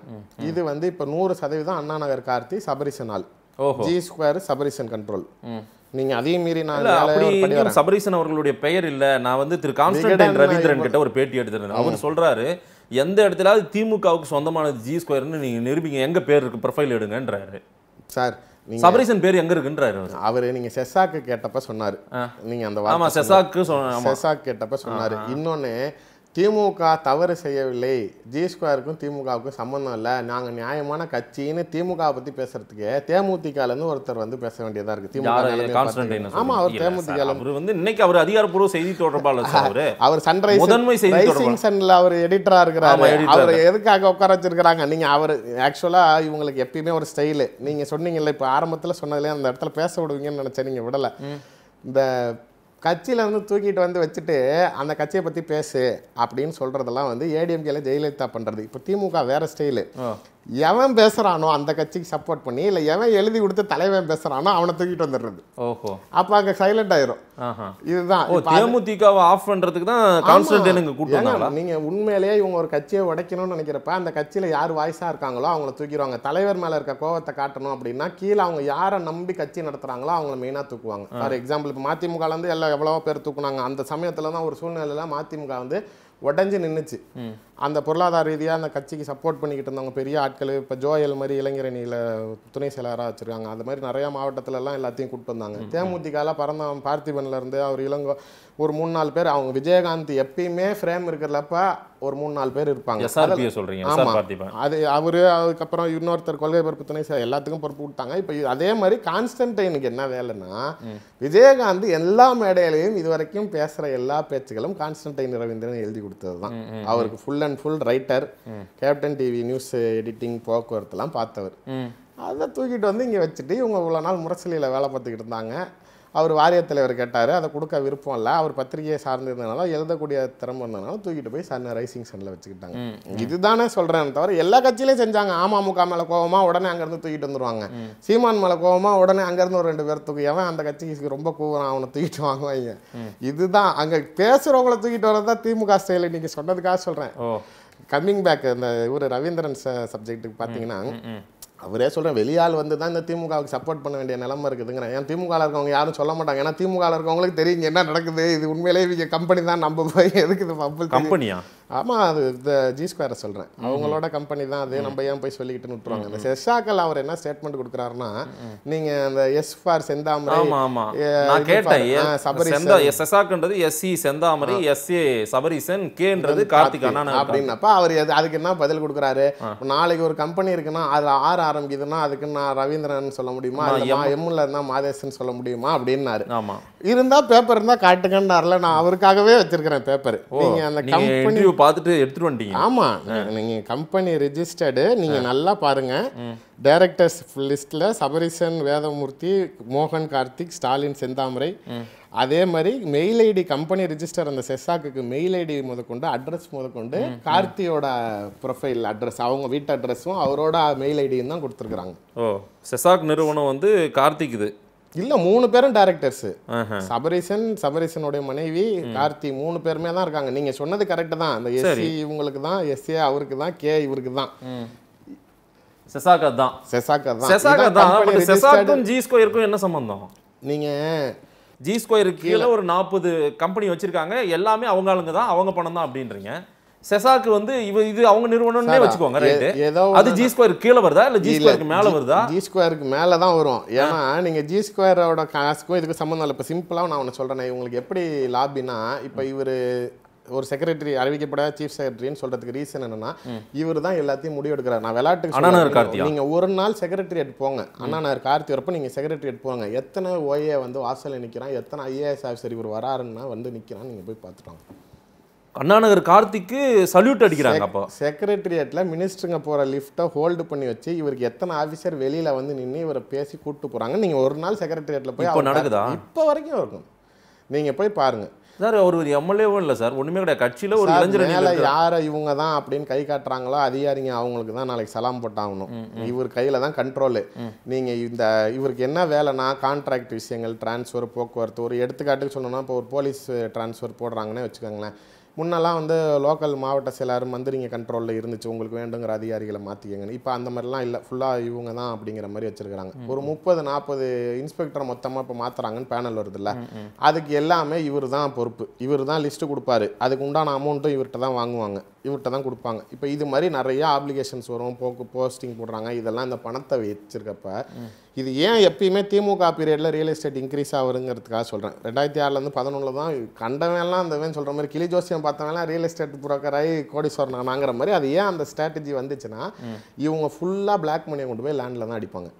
இது வந்து இப்போ நூறு சதவீதம் அண்ணா நகர் கார்த்தி சபரிசன் ஆள் ஜி ஸ்கொயர் சபரிசன் கண்ட்ரோல் நீங்க அதையும் மீறி நான் சபரிசன் அவர்களுடைய பெயர் இல்ல நான் வந்து திரு கான்ஸ்டன்டைன் ரவீந்திரன் கிட்ட ஒரு பேட்டி எடுத்திருந்தேன் அவர் சொல்றாரு எந்த இடத்துலாவது திமுகவுக்கு சொந்தமானது ஜி ஸ்கொயர்னு நீங்க நிரூபிங்க எங்க பேர் இருக்கு ப்ரொஃபைல் எடுங்கன்றாரு சார் சபரிசன் பேர் எங்க இருக்குன்றாரு அவர் நீங்க செசாக்கு கேட்டப்ப சொன்னாரு நீங்க அந்த செசாக்கு செசாக்கு கேட்டப்ப சொன்னாரு இன்னொன்னு திமுக தவறு செய்யவில்லை ஜி ஸ்கொயருக்கும் திமுகவுக்கும் சம்மந்தம் இல்லை நாங்கள் நியாயமான கட்சின்னு திமுக பற்றி பேசுறதுக்கு தேமுதிகலேருந்து ஒருத்தர் வந்து பேச வேண்டியதாக இருக்குது திமுக ஆமாம் அவர் தேமுதிக அவர் வந்து இன்னைக்கு அவர் அதிகாரப்பூர்வ செய்தி தொடர்பாளர் அவர் சன்ரைஸ் முதன்மை செய்தி சன்ல அவர் எடிட்டராக இருக்கிறாரு அவர் எதுக்காக உட்கார வச்சிருக்கிறாங்க நீங்கள் அவர் ஆக்சுவலாக இவங்களுக்கு எப்பயுமே ஒரு ஸ்டைலு நீங்கள் சொன்னீங்கல்ல இப்போ ஆரம்பத்தில் சொன்னதுலேயே அந்த இடத்துல பேச விடுவீங்கன்னு நினச்சேன் நீங்கள் விடலை இந்த கட்சியிலேருந்து தூக்கிட்டு வந்து வச்சுட்டு அந்த கட்சியை பற்றி பேசு அப்படின்னு சொல்கிறதெல்லாம் வந்து ஏடிஎம்கேல ஜெயலலிதா பண்ணுறது இப்போ திமுக வேறு ஸ்டைலு எவன் பேசுகிறானோ அந்த கட்சிக்கு சப்போர்ட் பண்ணி இல்லை எவன் எழுதி கொடுத்து தலைவன் பேசுகிறானோ அவனை தூக்கிட்டு வந்துடுறது ஓஹோ அப்போ அங்கே சைலண்ட் ஆயிரும் இதுதான் தேமுதிகவை ஆஃப் பண்ணுறதுக்கு தான் எனக்கு கூட்டம் நீங்கள் உண்மையிலேயே இவங்க ஒரு கட்சியை உடைக்கணும்னு நினைக்கிறப்ப அந்த கட்சியில் யார் வாய்ஸாக இருக்காங்களோ அவங்கள தூக்கிடுவாங்க தலைவர் மேலே இருக்க கோவத்தை காட்டணும் அப்படின்னா கீழே அவங்க யாரை நம்பி கட்சி நடத்துகிறாங்களோ அவங்கள மெயினாக தூக்குவாங்க ஃபார் எக்ஸாம்பிள் இப்போ மதிமுகலேருந்து எல்லாம் எவ்வளோ பேர் தூக்குனாங்க அந்த சமயத்தில் தான் ஒரு சூழ்நிலையில் மதிமுக வந்து உடஞ்சி நின்றுச்சு அந்த பொருளாதார ரீதியாக அந்த கட்சிக்கு சப்போர்ட் பண்ணிக்கிட்டு இருந்தவங்க பெரிய ஆட்கள் இப்போ ஜோயல் மாதிரி இளைஞரணியில் துணை செயலராக வச்சுருக்காங்க அந்த மாதிரி நிறையா மாவட்டத்திலலாம் எல்லாத்தையும் கூப்பிட்டு வந்தாங்க தேமுதிகால பறந்த பார்த்திபன்லேருந்து அவர் இளங்கோ ஒரு மூணு நாலு பேர் அவங்க விஜயகாந்த் எப்பயுமே ஃப்ரேம் இருக்கிறப்ப ஒரு மூணு நாலு பேர் இருப்பாங்க சொல்கிறீங்க ஆமாம் அது அவர் அதுக்கப்புறம் இன்னொருத்தர் கொள்கை பொறுப்பு துணை செயலர் எல்லாத்துக்கும் பொறுப்பு கொடுத்தாங்க இப்போ அதே மாதிரி கான்ஸ்டன்டைனுக்கு என்ன வேலைன்னா விஜயகாந்த் எல்லா மேடையிலையும் இது வரைக்கும் பேசுகிற எல்லா பேச்சுகளும் கான்ஸ்டன்டைன் ரவீந்திரன் எழுதி கொடுத்தது தான் அவருக்கு full and and full writer captain TV news editing போக்குவரத்துலாம் பார்த்தவர் அதை தூக்கிட்டு வந்து இங்கே வச்சுட்டு இவங்க இவ்வளோ நாள் முரசலியில் வேலை பார்த்துக்கிட்டு இருந்தாங்க அவர் வாரிய தலைவர் கேட்டார் அதை கொடுக்க விருப்பம் இல்லை அவர் பத்திரிகையை சார்ந்திருந்ததுனால எழுதக்கூடிய திறமை இருந்ததுனால தூக்கிட்டு போய் சன்ன ரைசிங் சன்னில் வச்சுக்கிட்டாங்க இதுதானே சொல்கிறேன் தவிர எல்லா கட்சியிலையும் செஞ்சாங்க அமமுக மேலே கோவமாக உடனே அங்கேருந்து தூக்கிட்டு வந்துருவாங்க சீமான் மேலே கோவமாக உடனே அங்கேருந்து ஒரு ரெண்டு பேர் தூக்கியவன் அந்த கட்சிக்கு ரொம்ப கூவரம் அவனை தூக்கிட்டு வாங்குவாங்க இதுதான் அங்கே பேசுகிறவங்கள தூக்கிட்டு வரது தான் திமுக ஸ்டைல் நீங்கள் சொன்னதுக்காக சொல்கிறேன் கம்மிங் பேக் இந்த இவர் ரவீந்திரன் சப்ஜெக்ட்டுக்கு பார்த்தீங்கன்னா அவரே சொல்கிறேன் வெளியால் வந்து தான் இந்த திமுகவுக்கு சப்போர்ட் பண்ண வேண்டிய நிலமை இருக்குதுங்கிறேன் ஏன் திமுக இருக்கவங்க யாரும் சொல்ல மாட்டாங்க ஏன்னா திமுக இருக்கவங்களுக்கு தெரியுங்க என்ன நடக்குது இது உண்மையிலேயே இவங்க கம்பெனி தான் நம்ம போய் எதுக்கு இது கம்பெனியா ஆமாம் அது இந்த ஜி ஸ்கொயரை சொல்கிறேன் அவங்களோட கம்பெனி தான் அது நம்ம ஏன் போய் சொல்லிக்கிட்டு விட்டுருவாங்க இந்த செஷாக்கள் அவர் என்ன ஸ்டேட்மெண்ட் கொடுக்குறாருன்னா நீங்கள் அந்த எஸ் ஃபார் செந்தாமரை கேட்டேன் சபரி செஷாக்குன்றது எஸ்இ செந்தாமரை எஸ்ஏ சபரிசன் கேன்றது கார்த்திக் அண்ணா அப்படின்னப்ப அவர் அதுக்கு என்ன பதில் கொடுக்குறாரு நாளைக்கு ஒரு கம்பெனி இருக்குன்னா அதில் ஆறு ஆரம்பிக்குதுன்னா அதுக்கு நான் ரவீந்திரன் சொல்ல முடியுமா எம்முல இருந்தால் மாதேசன் சொல்ல முடியுமா அப்படின்னாரு ஆமாம் இருந்தால் பேப்பர் இருந்தால் காட்டுங்கன்னாருல நான் அவருக்காகவே வச்சிருக்கிறேன் பேப்பர் நீங்கள் அந்த கம்பெனி பார்த்துட்டு எடுத்துட்டு வந்துட்டீங்க ஆமாம் நீங்கள் கம்பெனி ரிஜிஸ்டர்டு நீங்கள் நல்லா பாருங்கள் டைரக்டர்ஸ் லிஸ்ட்டில் சபரிசன் வேதமூர்த்தி மோகன் கார்த்திக் ஸ்டாலின் செந்தாமரை அதே மாதிரி மெயில் ஐடி கம்பெனி ரிஜிஸ்டர் அந்த செசாக்கு மெயில் ஐடி முதற்கொண்டு அட்ரஸ் முதற்கொண்டு கார்த்தியோட ப்ரொஃபைல் அட்ரஸ் அவங்க வீட்டு அட்ரஸும் அவரோட மெயில் ஐடியும் தான் கொடுத்துருக்குறாங்க ஓ செசாக் நிறுவனம் வந்து கார்த்திக் இது இல்ல மூணு பேரும் டேரக்டர்ஸு சபரீசன் சபரீசனுடைய மனைவி கார்த்தி மூணு பேருமே தான் இருக்காங்க நீங்க சொன்னது கரெக்ட் தான் அந்த எஸ்சி இவங்களுக்கு தான் எஸ்ஏ அவருக்கு தான் கே இவருக்கு தான் செசாக்கா தான் செசாக்கா தான் தான் செசாக்கும் ஜி ஸ்கொயருக்கும் என்ன சம்பந்தம் நீங்கள் ஜி ஸ்கொயருக்கு கீழே ஒரு நாற்பது கம்பெனி வச்சிருக்காங்க எல்லாமே அவங்க ஆளுங்க தான் அவங்க பணம் தான் அப்படின்றீங்க செசாக்கு வந்து இவ இது அவங்க நிறுவனம்னே வச்சுக்கோங்க ரைட்டு ஏதோ அது ஜி ஸ்கொயர் கீழே வருதா இல்லை ஜி ஸ்கொயருக்கு மேலே வருதா ஜி ஸ்கொயருக்கு மேலே தான் வரும் ஏன்னா நீங்கள் ஜி ஸ்கொயரோட காசுக்கும் இதுக்கு சம்மந்தம் இல்லை இப்போ சிம்பிளாக நான் ஒன்று சொல்கிறேன் இவங்களுக்கு எப்படி லாபின்னா இப்போ இவர் ஒரு செக்ரட்டரி அறிவிக்கப்படாத சீஃப் செக்ரட்டரின்னு சொல்றதுக்கு ரீசன் என்னன்னா இவர் தான் எல்லாத்தையும் முடிவு எடுக்கிறார் நான் விளையாட்டுக்கு நீங்க ஒரு நாள் செக்ரட்டரியேட் போங்க அண்ணாநகர் கார்த்தி வரப்ப நீங்க செக்ரட்டரியேட் போங்க எத்தனை ஓஏ வந்து வாசலில் நிற்கிறான் எத்தனை ஐஏஎஸ் ஆஃபீஸர் இவர் வராருன்னா வந்து நிற்கிறான்னு நீங்க போய் பார்த்துட்டாங்க அண்ணாநகர் கார்த்திக்கு சல்யூட் அடிக்கிறாங்க அப்போ செக்ரட்டரியேட்டில் மினிஸ்டருங்க போகிற லிஃப்ட்டை ஹோல்டு பண்ணி வச்சு இவருக்கு எத்தனை ஆஃபீஸர் வெளியில் வந்து நின்று இவரை பேசி கூப்பிட்டு போகிறாங்க நீங்கள் ஒரு நாள் செக்ரட்டரியேட்டில் போய் இப்போ நடக்குதா இப்போ வரைக்கும் இருக்கும் நீங்கள் போய் பாருங்கள் சார் அவர் ஒரு எம்எல்ஏவும் இல்லை சார் ஒன்றுமே கிடையாது கட்சியில் ஒரு இளைஞர் மேலே யாரை இவங்க தான் அப்படின்னு கை காட்டுறாங்களோ அதிகாரிங்க அவங்களுக்கு தான் நாளைக்கு சலாம் போட்டாகணும் இவர் கையில் தான் கண்ட்ரோலு நீங்கள் இந்த இவருக்கு என்ன வேலைனா கான்ட்ராக்ட் விஷயங்கள் டிரான்ஸ்ஃபர் போக்குவரத்து ஒரு எடுத்துக்காட்டுக்கு சொல்லணும்னா இப்போ ஒரு போலீஸ் டிரான்ஸ்ஃபர் eh, போடுறாங்கன்னே வச்சுக்கோங்களேன் முன்னெல்லாம் வந்து லோக்கல் மாவட்ட செயலாளர் மந்திரிங்க கண்ட்ரோலில் இருந்துச்சு உங்களுக்கு வேண்டுங்கிற அதிகாரிகளை மாற்றிக்கங்கன்னு இப்போ அந்த மாதிரிலாம் இல்லை ஃபுல்லாக இவங்க தான் அப்படிங்கிற மாதிரி வச்சுருக்கிறாங்க ஒரு முப்பது நாற்பது இன்ஸ்பெக்டர் மொத்தமாக இப்போ மாற்றுறாங்கன்னு பேனல் வருதுல்ல அதுக்கு எல்லாமே இவர் தான் பொறுப்பு இவர் தான் லிஸ்ட்டு கொடுப்பாரு அதுக்கு உண்டான அமௌண்ட்டும் இவர்கிட்ட தான் வாங்குவாங்க இவர்கிட்ட தான் கொடுப்பாங்க இப்போ இது மாதிரி நிறைய ஆப்ளிகேஷன்ஸ் வரும் போக்கு போஸ்டிங் போடுறாங்க இதெல்லாம் இந்த பணத்தை வச்சிருக்கப்ப இது ஏன் எப்பயுமே திமுக பீரியடில் ரியல் எஸ்டேட் இன்க்ரீஸ் ஆகுதுங்கிறதுக்காக சொல்கிறேன் ரெண்டாயிரத்தி ஆறுலேருந்து பதினொன்றில் தான் கண்டவன்லாம் வேணும் சொல்கிற மாதிரி கிளி ஜோசியம் பார்த்தவன்லாம் ரியல் எஸ்டேட் புரோக்கராகி கோடீஸ்வரன் நாங்கிற மாதிரி அது ஏன் அந்த ஸ்ட்ராட்டஜி வந்துச்சுன்னா இவங்க ஃபுல்லாக பிளாக் மணியை கொண்டு போய் லேண்டில் தான் அடிப்பாங்க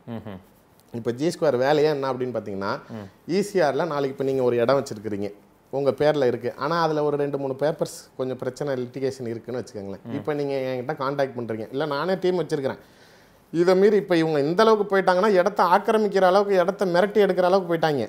இப்போ ஜி ஸ்கொயர் வேலையே என்ன அப்படின்னு பார்த்தீங்கன்னா ஈசிஆரில் e நாளைக்கு இப்போ நீங்கள் ஒரு இடம் வச்சுருக்கிறீங்க உங்கள் பேரில் இருக்குது ஆனால் அதில் ஒரு ரெண்டு மூணு பேப்பர்ஸ் கொஞ்சம் பிரச்சனை லிட்டிகேஷன் இருக்குன்னு வச்சுக்கோங்களேன் இப்போ நீங்கள் என்கிட்ட காண்டாக்ட் பண்ணுறீங்க இல்லை நானே டீம் வச்சுருக்கிறேன் இதை மீறி இப்போ இவங்க இந்த அளவுக்கு போயிட்டாங்கன்னா இடத்த ஆக்கிரமிக்கிற அளவுக்கு இடத்த மிரட்டி எடுக்கிற அளவுக்கு போயிட்டாங்க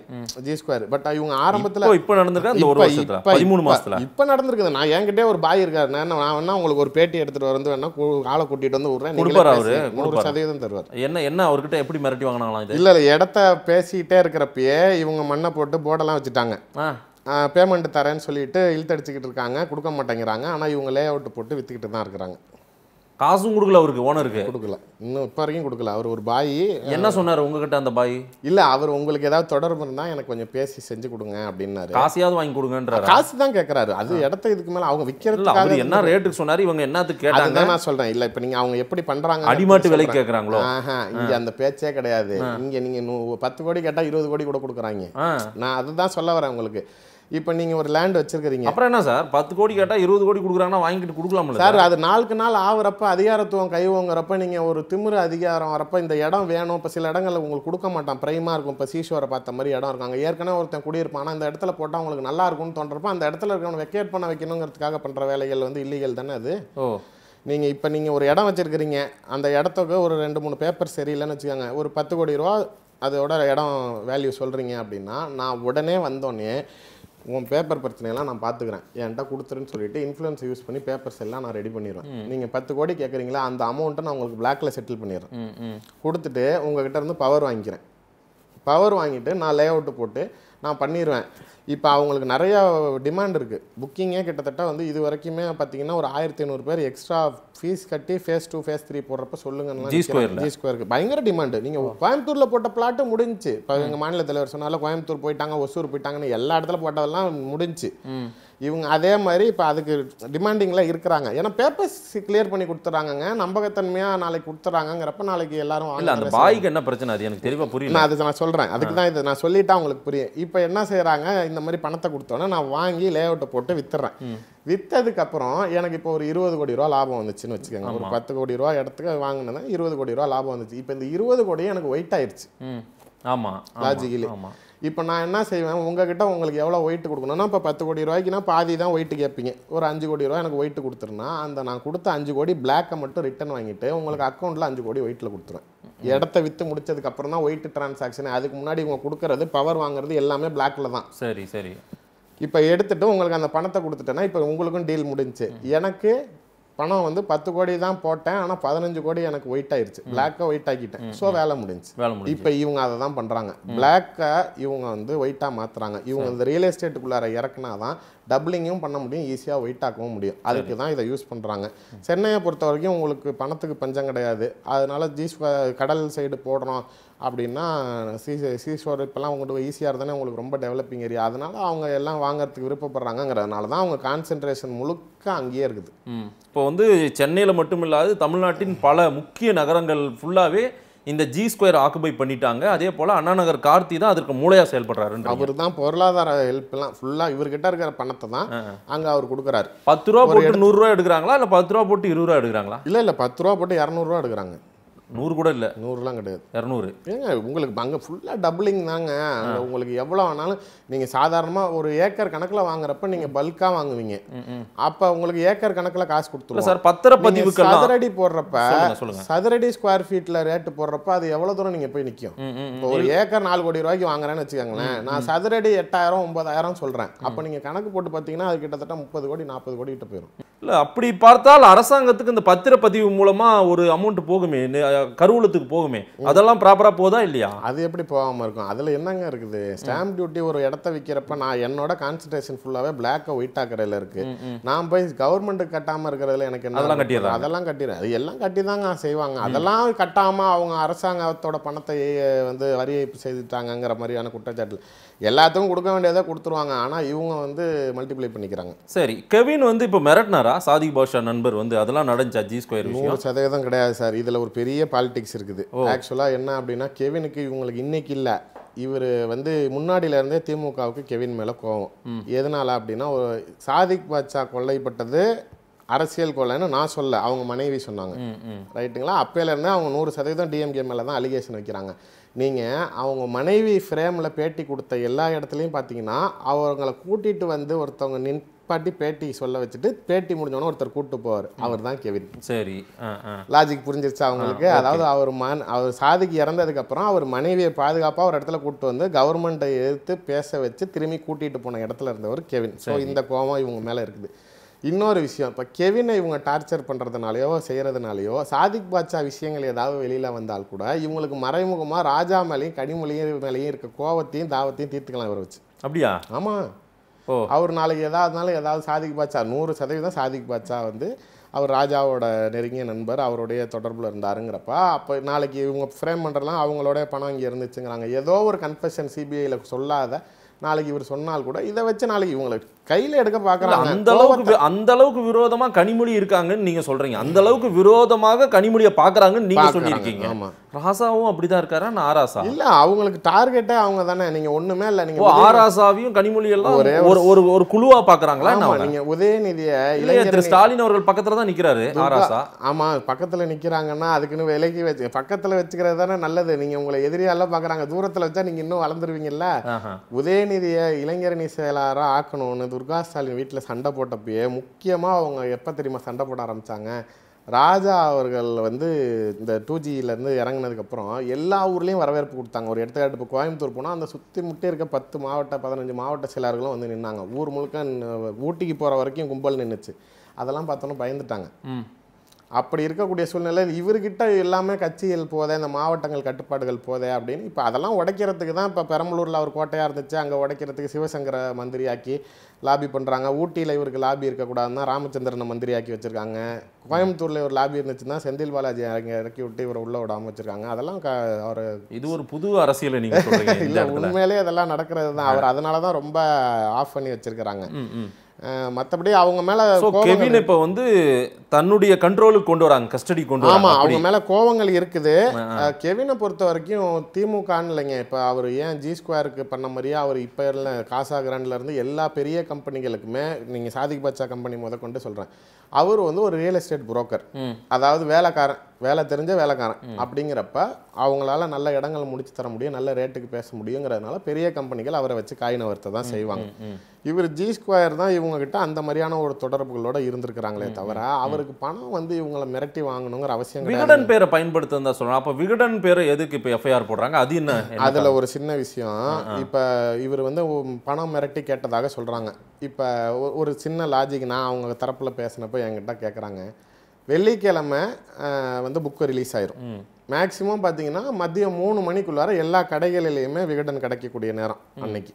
ஜி ஸ்கொயர் பட் இவங்க ஆரம்பத்தில் இப்போ நடந்திருக்கு இப்போ நடந்திருக்குது நான் என்கிட்டே ஒரு பாய் இருக்காரு நான் வேணா உங்களுக்கு ஒரு பேட்டி எடுத்துகிட்டு வந்து வேணா ஆளை கூட்டிட்டு வந்து விடுறேன் நூறு சதவீதம் தருவார் என்ன என்ன அவர்கிட்ட எப்படி மிரட்டி வாங்கினாங்களா இல்லை இல்லை இடத்த பேசிக்கிட்டே இருக்கிறப்பயே இவங்க மண்ணை போட்டு போர்டெல்லாம் வச்சுட்டாங்க பேமெண்ட் தரேன்னு சொல்லிட்டு இழுத்தடிச்சிக்கிட்டு இருக்காங்க கொடுக்க மாட்டேங்கிறாங்க ஆனால் இவங்க லே அவுட் போட்டு வித்துக்கிட்டு தான் இருக்கிறாங்க காசும் கொடுக்கல அவருக்கு ஓனருக்கு கொடுக்கல இன்னும் இப்போ வரைக்கும் கொடுக்கல அவர் ஒரு பாய் என்ன சொன்னார் உங்ககிட்ட அந்த பாய் இல்லை அவர் உங்களுக்கு ஏதாவது தொடர்பு இருந்தால் எனக்கு கொஞ்சம் பேசி செஞ்சு கொடுங்க அப்படின்னாரு காசியாவது வாங்கி கொடுங்கன்றாரு காசு தான் கேட்குறாரு அது இடத்த இதுக்கு மேலே அவங்க விற்கிறது அவர் என்ன ரேட்டுக்கு சொன்னார் இவங்க என்னத்துக்கு கேட்டாங்க நான் சொல்கிறேன் இல்லை இப்போ நீங்கள் அவங்க எப்படி பண்ணுறாங்க அடிமாட்டு விலை கேட்குறாங்களோ ஆஹா இங்கே அந்த பேச்சே கிடையாது இங்கே நீங்கள் பத்து கோடி கேட்டால் இருபது கோடி கூட கொடுக்குறாங்க நான் அதுதான் சொல்ல வரேன் உங்களுக்கு இப்போ நீங்கள் ஒரு லேண்ட் வச்சிருக்கிறீங்க அப்புறம் என்ன சார் பத்து கோடி கேட்டால் இருபது கோடி கொடுக்குறாங்கன்னா வாங்கிட்டு கொடுக்கலாம் சார் அது நாளுக்கு நாள் ஆகிறப்ப அதிகாரத்துவம் கைவோங்கிறப்ப நீங்கள் ஒரு திமிரு அதிகாரம் வரப்ப இந்த இடம் வேணும் இப்போ சில இடங்களில் உங்களுக்கு கொடுக்க மாட்டான் பிரைமாக இருக்கும் இப்போ சீஷோரை பார்த்த மாதிரி இடம் இருக்கும் அங்கே ஏற்கனவே ஒருத்தன் குடியிருப்பான் ஆனால் இந்த இடத்துல போட்டால் உங்களுக்கு நல்லா இருக்கும்னு தோன்றப்ப அந்த இடத்துல இருக்கிறவங்க வெக்கேட் பண்ண வைக்கணுங்கிறதுக்காக பண்ணுற வேலைகள் வந்து இல்லீகல் தானே அது ஓ நீங்கள் இப்போ நீங்கள் ஒரு இடம் வச்சுருக்கிறீங்க அந்த இடத்துக்கு ஒரு ரெண்டு மூணு பேப்பர் சரியில்லைன்னு வச்சுக்கோங்க ஒரு பத்து கோடி ரூபா அதோட இடம் வேல்யூ சொல்கிறீங்க அப்படின்னா நான் உடனே வந்தோடனே உன் பேப்பர் பிரச்சனையெல்லாம் நான் பார்த்துக்கிறேன் என்கிட்ட கொடுத்துருன்னு சொல்லிட்டு இன்ஃப்ளூயன்ஸ் யூஸ் பண்ணி பேப்பர்ஸ் எல்லாம் நான் ரெடி பண்ணிடுவேன் நீங்கள் பத்து கோடி கேட்குறீங்களா அந்த அமௌண்ட்டை நான் உங்களுக்கு பிளாக்ல செட்டில் பண்ணிடுறேன் கொடுத்துட்டு உங்ககிட்ட இருந்து பவர் வாங்கிக்கிறேன் பவர் வாங்கிட்டு நான் லே அவுட்டு போட்டு நான் பண்ணிடுவேன் இப்போ அவங்களுக்கு நிறையா டிமாண்ட் இருக்குது புக்கிங்கே கிட்டத்தட்ட வந்து இது வரைக்குமே பார்த்தீங்கன்னா ஒரு ஆயிரத்தி ஐநூறு பேர் எக்ஸ்ட்ரா ஃபீஸ் கட்டி ஃபேஸ் டூ ஃபேஸ் த்ரீ போடுறப்ப சொல்லுங்கன்னா ஜி ஸ்கொயருக்கு பயங்கர டிமாண்டு நீங்கள் கோயம்புத்தூரில் போட்ட பிளாட்டு முடிஞ்சு இப்போ எங்கள் மாநில தலைவர் சொன்னாலும் கோயம்புத்தூர் போயிட்டாங்க ஒசூர் போயிட்டாங்கன்னு எல்லா இடத்துல போட்டதெல்லாம் முடிஞ்சு இவங்க அதே மாதிரி இப்போ அதுக்கு டிமாண்டிங்கில் இருக்கிறாங்க ஏன்னா பேப்பர்ஸ் கிளியர் பண்ணி கொடுத்துறாங்கங்க நம்பகத்தன்மையாக நாளைக்கு கொடுத்துறாங்கிறப்ப நாளைக்கு எல்லாரும் அந்த பாய்க்கு என்ன பிரச்சனை அது எனக்கு தெளிவாக புரியும் நான் அது நான் சொல்கிறேன் அதுக்கு தான் இது நான் சொல்லிட்டேன் அவங்களுக்கு புரியும் இப்போ என்ன செய்கிறாங்க இந்த மாதிரி பணத்தை கொடுத்தோன்னே நான் வாங்கி லே அவுட்டை போட்டு வித்துறேன் விற்றதுக்கப்புறம் எனக்கு இப்போ ஒரு இருபது கோடி ரூபா லாபம் வந்துச்சுன்னு வச்சுக்கோங்க ஒரு பத்து கோடி ரூபா இடத்துக்கு வாங்கினதான் இருபது கோடி ரூபா லாபம் வந்துச்சு இப்போ இந்த இருபது கோடியும் எனக்கு ஒயிட் ஆயிடுச்சு ஆமாம் லாஜிக்கலி ஆமாம் இப்போ நான் என்ன செய்வேன் உங்ககிட்ட உங்களுக்கு எவ்வளோ ஒயிட் கொடுக்கணும்னா இப்போ பத்து கோடி ரூபாய்க்குனா பாதி தான் ஒயிட்டு கேட்பீங்க ஒரு அஞ்சு கோடி ரூபா எனக்கு ஒயிட்டு கொடுத்துருனா அந்த நான் கொடுத்த அஞ்சு கோடி பிளாக்கை மட்டும் ரிட்டன் வாங்கிட்டு உங்களுக்கு அக்கௌண்ட்டில் அஞ்சு கோடி ஒயிட்டில் கொடுத்துருவேன் இடத்த விற்று முடிச்சதுக்கப்புறம் தான் ஒயிட்டு டிரான்சாக்ஷன் அதுக்கு முன்னாடி உங்கள் கொடுக்கறது பவர் வாங்குறது எல்லாமே பிளாக்கில் தான் சரி சரி இப்போ எடுத்துட்டு உங்களுக்கு அந்த பணத்தை கொடுத்துட்டேன்னா இப்போ உங்களுக்கும் டீல் முடிஞ்சு எனக்கு பணம் வந்து பத்து கோடி தான் போட்டேன் ஆனால் பதினஞ்சு கோடி எனக்கு ஒயிட் ஆயிடுச்சு பிளாக்காக ஒயிட் ஆக்கிட்டேன் ஸோ வேலை முடிஞ்சு இப்போ இவங்க அதை தான் பண்ணுறாங்க பிளாக்கை இவங்க வந்து ஒயிட்டாக மாற்றுறாங்க இவங்க இந்த ரியல் எஸ்டேட்டுக்குள்ளார இறக்குனா தான் டபுளிங்கும் பண்ண முடியும் ஈஸியாக ஒயிட் ஆக்கவும் முடியும் அதுக்கு தான் இதை யூஸ் பண்ணுறாங்க சென்னையை பொறுத்த வரைக்கும் உங்களுக்கு பணத்துக்கு பஞ்சம் கிடையாது அதனால ஜீஸ் கடல் சைடு போடுறோம் அப்படின்னா சி சி ஷோர் இப்போல்லாம் அவங்ககிட்ட ஈஸியாக இருந்தானே உங்களுக்கு ரொம்ப டெவலப்பிங் ஏரியா அதனால் அவங்க எல்லாம் வாங்குறதுக்கு விருப்பப்படுறாங்கிறதுனால தான் அவங்க கான்சென்ட்ரேஷன் முழுக்க அங்கேயே இருக்குது இப்போ வந்து சென்னையில் மட்டும் இல்லாது தமிழ்நாட்டின் பல முக்கிய நகரங்கள் ஃபுல்லாகவே இந்த ஜி ஸ்கொயர் ஆக்குபை பண்ணிட்டாங்க அதே போல் அண்ணாநகர் கார்த்தி தான் அதற்கு மூளையாக செயல்படுறாரு அவர் தான் பொருளாதார ஹெல்ப்லாம் ஃபுல்லாக இவர்கிட்ட இருக்கிற பணத்தை தான் அங்கே அவர் கொடுக்குறாரு பத்து ரூபா போட்டு நூறுரூவா எடுக்கிறாங்களா இல்லை பத்து ரூபா போட்டு இருபது ரூபா எடுக்கிறாங்களா இல்லை இல்லை பத்து ரூபா போட்டு இரநூறுவா எடுக்கிறாங்க நூறு கூட இல்லை நூறுலாம் கிடையாது இரநூறு ஏங்க உங்களுக்கு அங்கே ஃபுல்லாக டபுளிங் தாங்க அங்கே உங்களுக்கு எவ்வளோ ஆனாலும் நீங்கள் சாதாரணமாக ஒரு ஏக்கர் கணக்கில் வாங்குறப்ப நீங்கள் பல்காக வாங்குவீங்க அப்போ உங்களுக்கு ஏக்கர் கணக்கில் காசு கொடுத்துருவோம் சார் பத்திர பதிவு சதுரடி போடுறப்ப சதுரடி ஸ்கொயர் ஃபீட்டில் ரேட்டு போடுறப்ப அது எவ்வளோ தூரம் நீங்கள் போய் நிற்கும் இப்போ ஒரு ஏக்கர் நாலு கோடி ரூபாய்க்கு வாங்குறேன்னு வச்சுக்கோங்களேன் நான் சதுரடி எட்டாயிரம் ஒன்பதாயிரம் சொல்கிறேன் அப்போ நீங்கள் கணக்கு போட்டு பார்த்தீங்கன்னா அது கிட்டத்தட்ட முப்பது கோடி நாற்பது கோடி கிட்ட போயிடும் இல்லை அப்படி பார்த்தால் அரசாங்கத்துக்கு இந்த பத்திரப்பதிவு மூலமாக ஒரு அமௌண்ட் போகுமே கருவூலத்துக்கு போகுமே அதெல்லாம் ப்ராப்பராக போதா இல்லையா அது எப்படி போகாமல் இருக்கும் அதில் என்னங்க இருக்குது ஸ்டாம்ப் டியூட்டி ஒரு இடத்த விற்கிறப்ப நான் என்னோட கான்சன்ட்ரேஷன் ஃபுல்லாகவே பிளாக்கை ஒயிட் ஆக்கிறதுல இருக்குது நான் போய் கவர்மெண்ட்டுக்கு கட்டாமல் இருக்கிறதுல எனக்கு என்ன அதெல்லாம் கட்டிடுறேன் அதெல்லாம் கட்டிடுறேன் அது எல்லாம் கட்டி தாங்க செய்வாங்க அதெல்லாம் கட்டாமல் அவங்க அரசாங்கத்தோட பணத்தை வந்து வரி செய்துட்டாங்கங்கிற மாதிரியான குற்றச்சாட்டு எல்லாத்துக்கும் கொடுக்க வேண்டியதாக கொடுத்துருவாங்க ஆனால் இவங்க வந்து மல்டிப்ளை பண்ணிக்கிறாங்க சரி கெவின் வந்து இப்போ மிரட்டினாரா சாதிக் பாஷா நண்பர் வந்து அதெல்லாம் நடந்துச்சா ஜி ஸ்கொயர் நூறு சதவீதம் கிடையாது சார் இதில் ஒரு பெரிய பாலிடிக்ஸ் இருக்குது ஆக்சுவலாக என்ன அப்படின்னா கெவினுக்கு இவங்களுக்கு இன்னைக்கு இல்லை இவர் வந்து முன்னாடியிலேருந்தே திமுகவுக்கு கெவின் மேலே கோவம் எதனால அப்படின்னா ஒரு சாதிக் பாட்சா கொல்லைப்பட்டது அரசியல் கொலைன்னு நான் சொல்ல அவங்க மனைவி சொன்னாங்க ரைட்டுங்களா அப்போலேருந்து அவங்க நூறு சதவீதம் டிஎம்கே மேலே தான் அலிகேஷன் வைக்கிறாங்க நீங்கள் அவங்க மனைவி ஃப்ரேமில் பேட்டி கொடுத்த எல்லா இடத்துலையும் பார்த்தீங்கன்னா அவங்களை கூட்டிகிட்டு வந்து ஒருத்தவங்க நின் நிப்பாட்டி பேட்டி சொல்ல வச்சுட்டு பேட்டி முடிஞ்சோடனே ஒருத்தர் கூப்பிட்டு போவார் அவர் தான் கெவின் சரி லாஜிக் புரிஞ்சிருச்சு அவங்களுக்கு அதாவது அவர் மன் அவர் சாதிக்கு இறந்ததுக்கப்புறம் அவர் மனைவியை பாதுகாப்பாக ஒரு இடத்துல கூப்பிட்டு வந்து கவர்மெண்ட்டை எதிர்த்து பேச வச்சு திரும்பி கூட்டிகிட்டு போன இடத்துல இருந்தவர் கெவின் ஸோ இந்த கோபம் இவங்க மேலே இருக்குது இன்னொரு விஷயம் இப்போ கெவினை இவங்க டார்ச்சர் பண்ணுறதுனாலையோ செய்கிறதுனாலையோ சாதிக் பாட்சா விஷயங்கள் ஏதாவது வெளியில் வந்தால் கூட இவங்களுக்கு மறைமுகமாக ராஜா மேலேயும் கனிமொழியும் மேலேயும் இருக்க கோவத்தையும் தாவத்தையும் தீர்த்துக்கலாம் இவர் வச்சு அப்படியா ஆமாம் ஓ அவர் நாளைக்கு ஏதாவதுனாலும் ஏதாவது சாதிக் பாட்சா நூறு சதவீதம் சாதிக் பாட்சா வந்து அவர் ராஜாவோட நெருங்கிய நண்பர் அவருடைய தொடர்பில் இருந்தாருங்கிறப்ப அப்போ நாளைக்கு இவங்க ஃப்ரேம் பண்ணுறலாம் அவங்களோட பணம் இங்கே இருந்துச்சுங்கிறாங்க ஏதோ ஒரு கன்ஃபெஷன் சிபிஐயில் சொல்லாத நாளைக்கு இவர் சொன்னால் கூட இதை வச்சு நாளைக்கு இவங்களை கையில எடுக்க பாக்குறாங்க அந்த அளவுக்கு அந்த அளவுக்கு விரோதமா கனிமொழி இருக்காங்கன்னு நீங்க சொல்றீங்க அந்த அளவுக்கு விரோதமாக கனிமொழியை பாக்குறாங்கன்னு நீங்க சொல்லியிருக்கீங்க ராசாவும் அப்படிதான் இருக்காரா நான் ஆராசா இல்ல அவங்களுக்கு டார்கெட்டே அவங்க தானே நீங்க ஒண்ணுமே இல்ல நீங்க ஆராசாவையும் கனிமொழி எல்லாம் ஒரு ஒரு ஒரு பாக்குறாங்களா நீங்க நீங்கள் உதயநிதியை இளைஞர் திரு ஸ்டாலின் அவர்கள் பக்கத்துல தான் நிக்கிறாரு ஆராசா ஆமா பக்கத்துல நிக்கிறாங்கன்னா அதுக்குன்னு விலகி வச்சு பக்கத்துல வச்சுக்கிறது தானே நல்லது நீங்க உங்களை எல்லாம் பாக்குறாங்க தூரத்துல வச்சா நீங்க இன்னும் வளர்ந்துருவீங்கல்ல உதயநிதியை இளைஞரணி செயலாரா ஆக்கணும்னு துர்கா ஸ்டாலின் வீட்டில் சண்டை போட்டப்பயே முக்கியமாக அவங்க எப்போ தெரியுமா சண்டை போட ஆரம்பித்தாங்க ராஜா அவர்கள் வந்து இந்த டூ ஜியிலேருந்து இறங்கினதுக்கப்புறம் எல்லா ஊர்லேயும் வரவேற்பு கொடுத்தாங்க ஒரு எடுத்துக்காட்டு இப்போ கோயம்புத்தூர் போனால் அந்த சுற்றி முட்டி இருக்க பத்து மாவட்ட பதினஞ்சு மாவட்ட சிலர்களும் வந்து நின்னாங்க ஊர் முழுக்க ஊட்டிக்கு போகிற வரைக்கும் கும்பல் நின்றுச்சு அதெல்லாம் பார்த்தோன்னா பயந்துட்டாங்க அப்படி இருக்கக்கூடிய சூழ்நிலையில் இவர்கிட்ட எல்லாமே கட்சிகள் போதே இந்த மாவட்டங்கள் கட்டுப்பாடுகள் போதே அப்படின்னு இப்போ அதெல்லாம் உடைக்கிறதுக்கு தான் இப்போ பெரம்பலூரில் அவர் கோட்டையாக இருந்துச்சு அங்கே உடைக்கிறதுக்கு சிவசங்கர மந்திரியாக்கி லாபி பண்ணுறாங்க ஊட்டியில் இவருக்கு லாபி இருக்கக்கூடாதுன்னா ராமச்சந்திரனை மந்திரியாக்கி வச்சுருக்காங்க கோயம்புத்தூரில் ஒரு லாபி இருந்துச்சுன்னா செந்தில் பாலாஜி இறங்கி இறக்கி விட்டு இவர் உள்ளே விடாமல் வச்சுருக்காங்க அதெல்லாம் க அவர் இது ஒரு புது அரசியல் நீங்கள் இல்லை உண்மையிலே அதெல்லாம் நடக்கிறது தான் அவர் அதனால தான் ரொம்ப ஆஃப் பண்ணி வச்சுருக்கிறாங்க மற்றபடி அவங்க மேலே கெவின் இப்போ வந்து தன்னுடைய கண்ட்ரோலுக்கு கொண்டு வராங்க கஸ்டடி கொண்டு ஆமாம் அவங்க மேலே கோவங்கள் இருக்குது கெவினை பொறுத்த வரைக்கும் திமுகன்னு இல்லைங்க இப்போ அவர் ஏன் ஜி ஸ்கொயருக்கு பண்ண மாதிரியே அவர் இப்போ காசா கிராண்ட்லேருந்து எல்லா பெரிய கம்பெனிகளுக்குமே நீங்கள் சாதிக் பச்சா கம்பெனி முத கொண்டு சொல்கிறேன் அவர் வந்து ஒரு ரியல் எஸ்டேட் புரோக்கர் அதாவது வேலைக்காரன் வேலை தெரிஞ்ச வேலைக்காரன் அப்படிங்கிறப்ப அவங்களால நல்ல இடங்கள் முடிச்சு தர முடியும் நல்ல ரேட்டுக்கு பேச முடியுங்கிறதுனால பெரிய கம்பெனிகள் அவரை வச்சு காயின வர்த்த தான் செய்வாங்க இவர் ஜி ஸ்கொயர் தான் இவங்ககிட்ட அந்த மாதிரியான ஒரு தொடர்புகளோட இருந்திருக்கிறாங்களே தவிர அவருக்கு பணம் வந்து இவங்களை மிரட்டி வாங்கணுங்கிற அவசியம் விகடன் பேரை பயன்படுத்துறதா சொல்லலாம் அப்போ விகடன் பேரை எதுக்கு இப்போ எஃப்ஐஆர் போடுறாங்க அது என்ன அதில் ஒரு சின்ன விஷயம் இப்போ இவர் வந்து பணம் மிரட்டி கேட்டதாக சொல்கிறாங்க இப்போ ஒரு சின்ன லாஜிக் நான் அவங்க தரப்பில் பேசினப்போ என்கிட்ட கேட்குறாங்க வெள்ளிக்கிழமை வந்து புக்கு ரிலீஸ் ஆயிரும் மேக்சிமம் பார்த்தீங்கன்னா மதியம் மூணு மணிக்குள்ளார எல்லா கடைகளிலையுமே விகடன் கிடைக்கக்கூடிய நேரம் அன்னைக்கு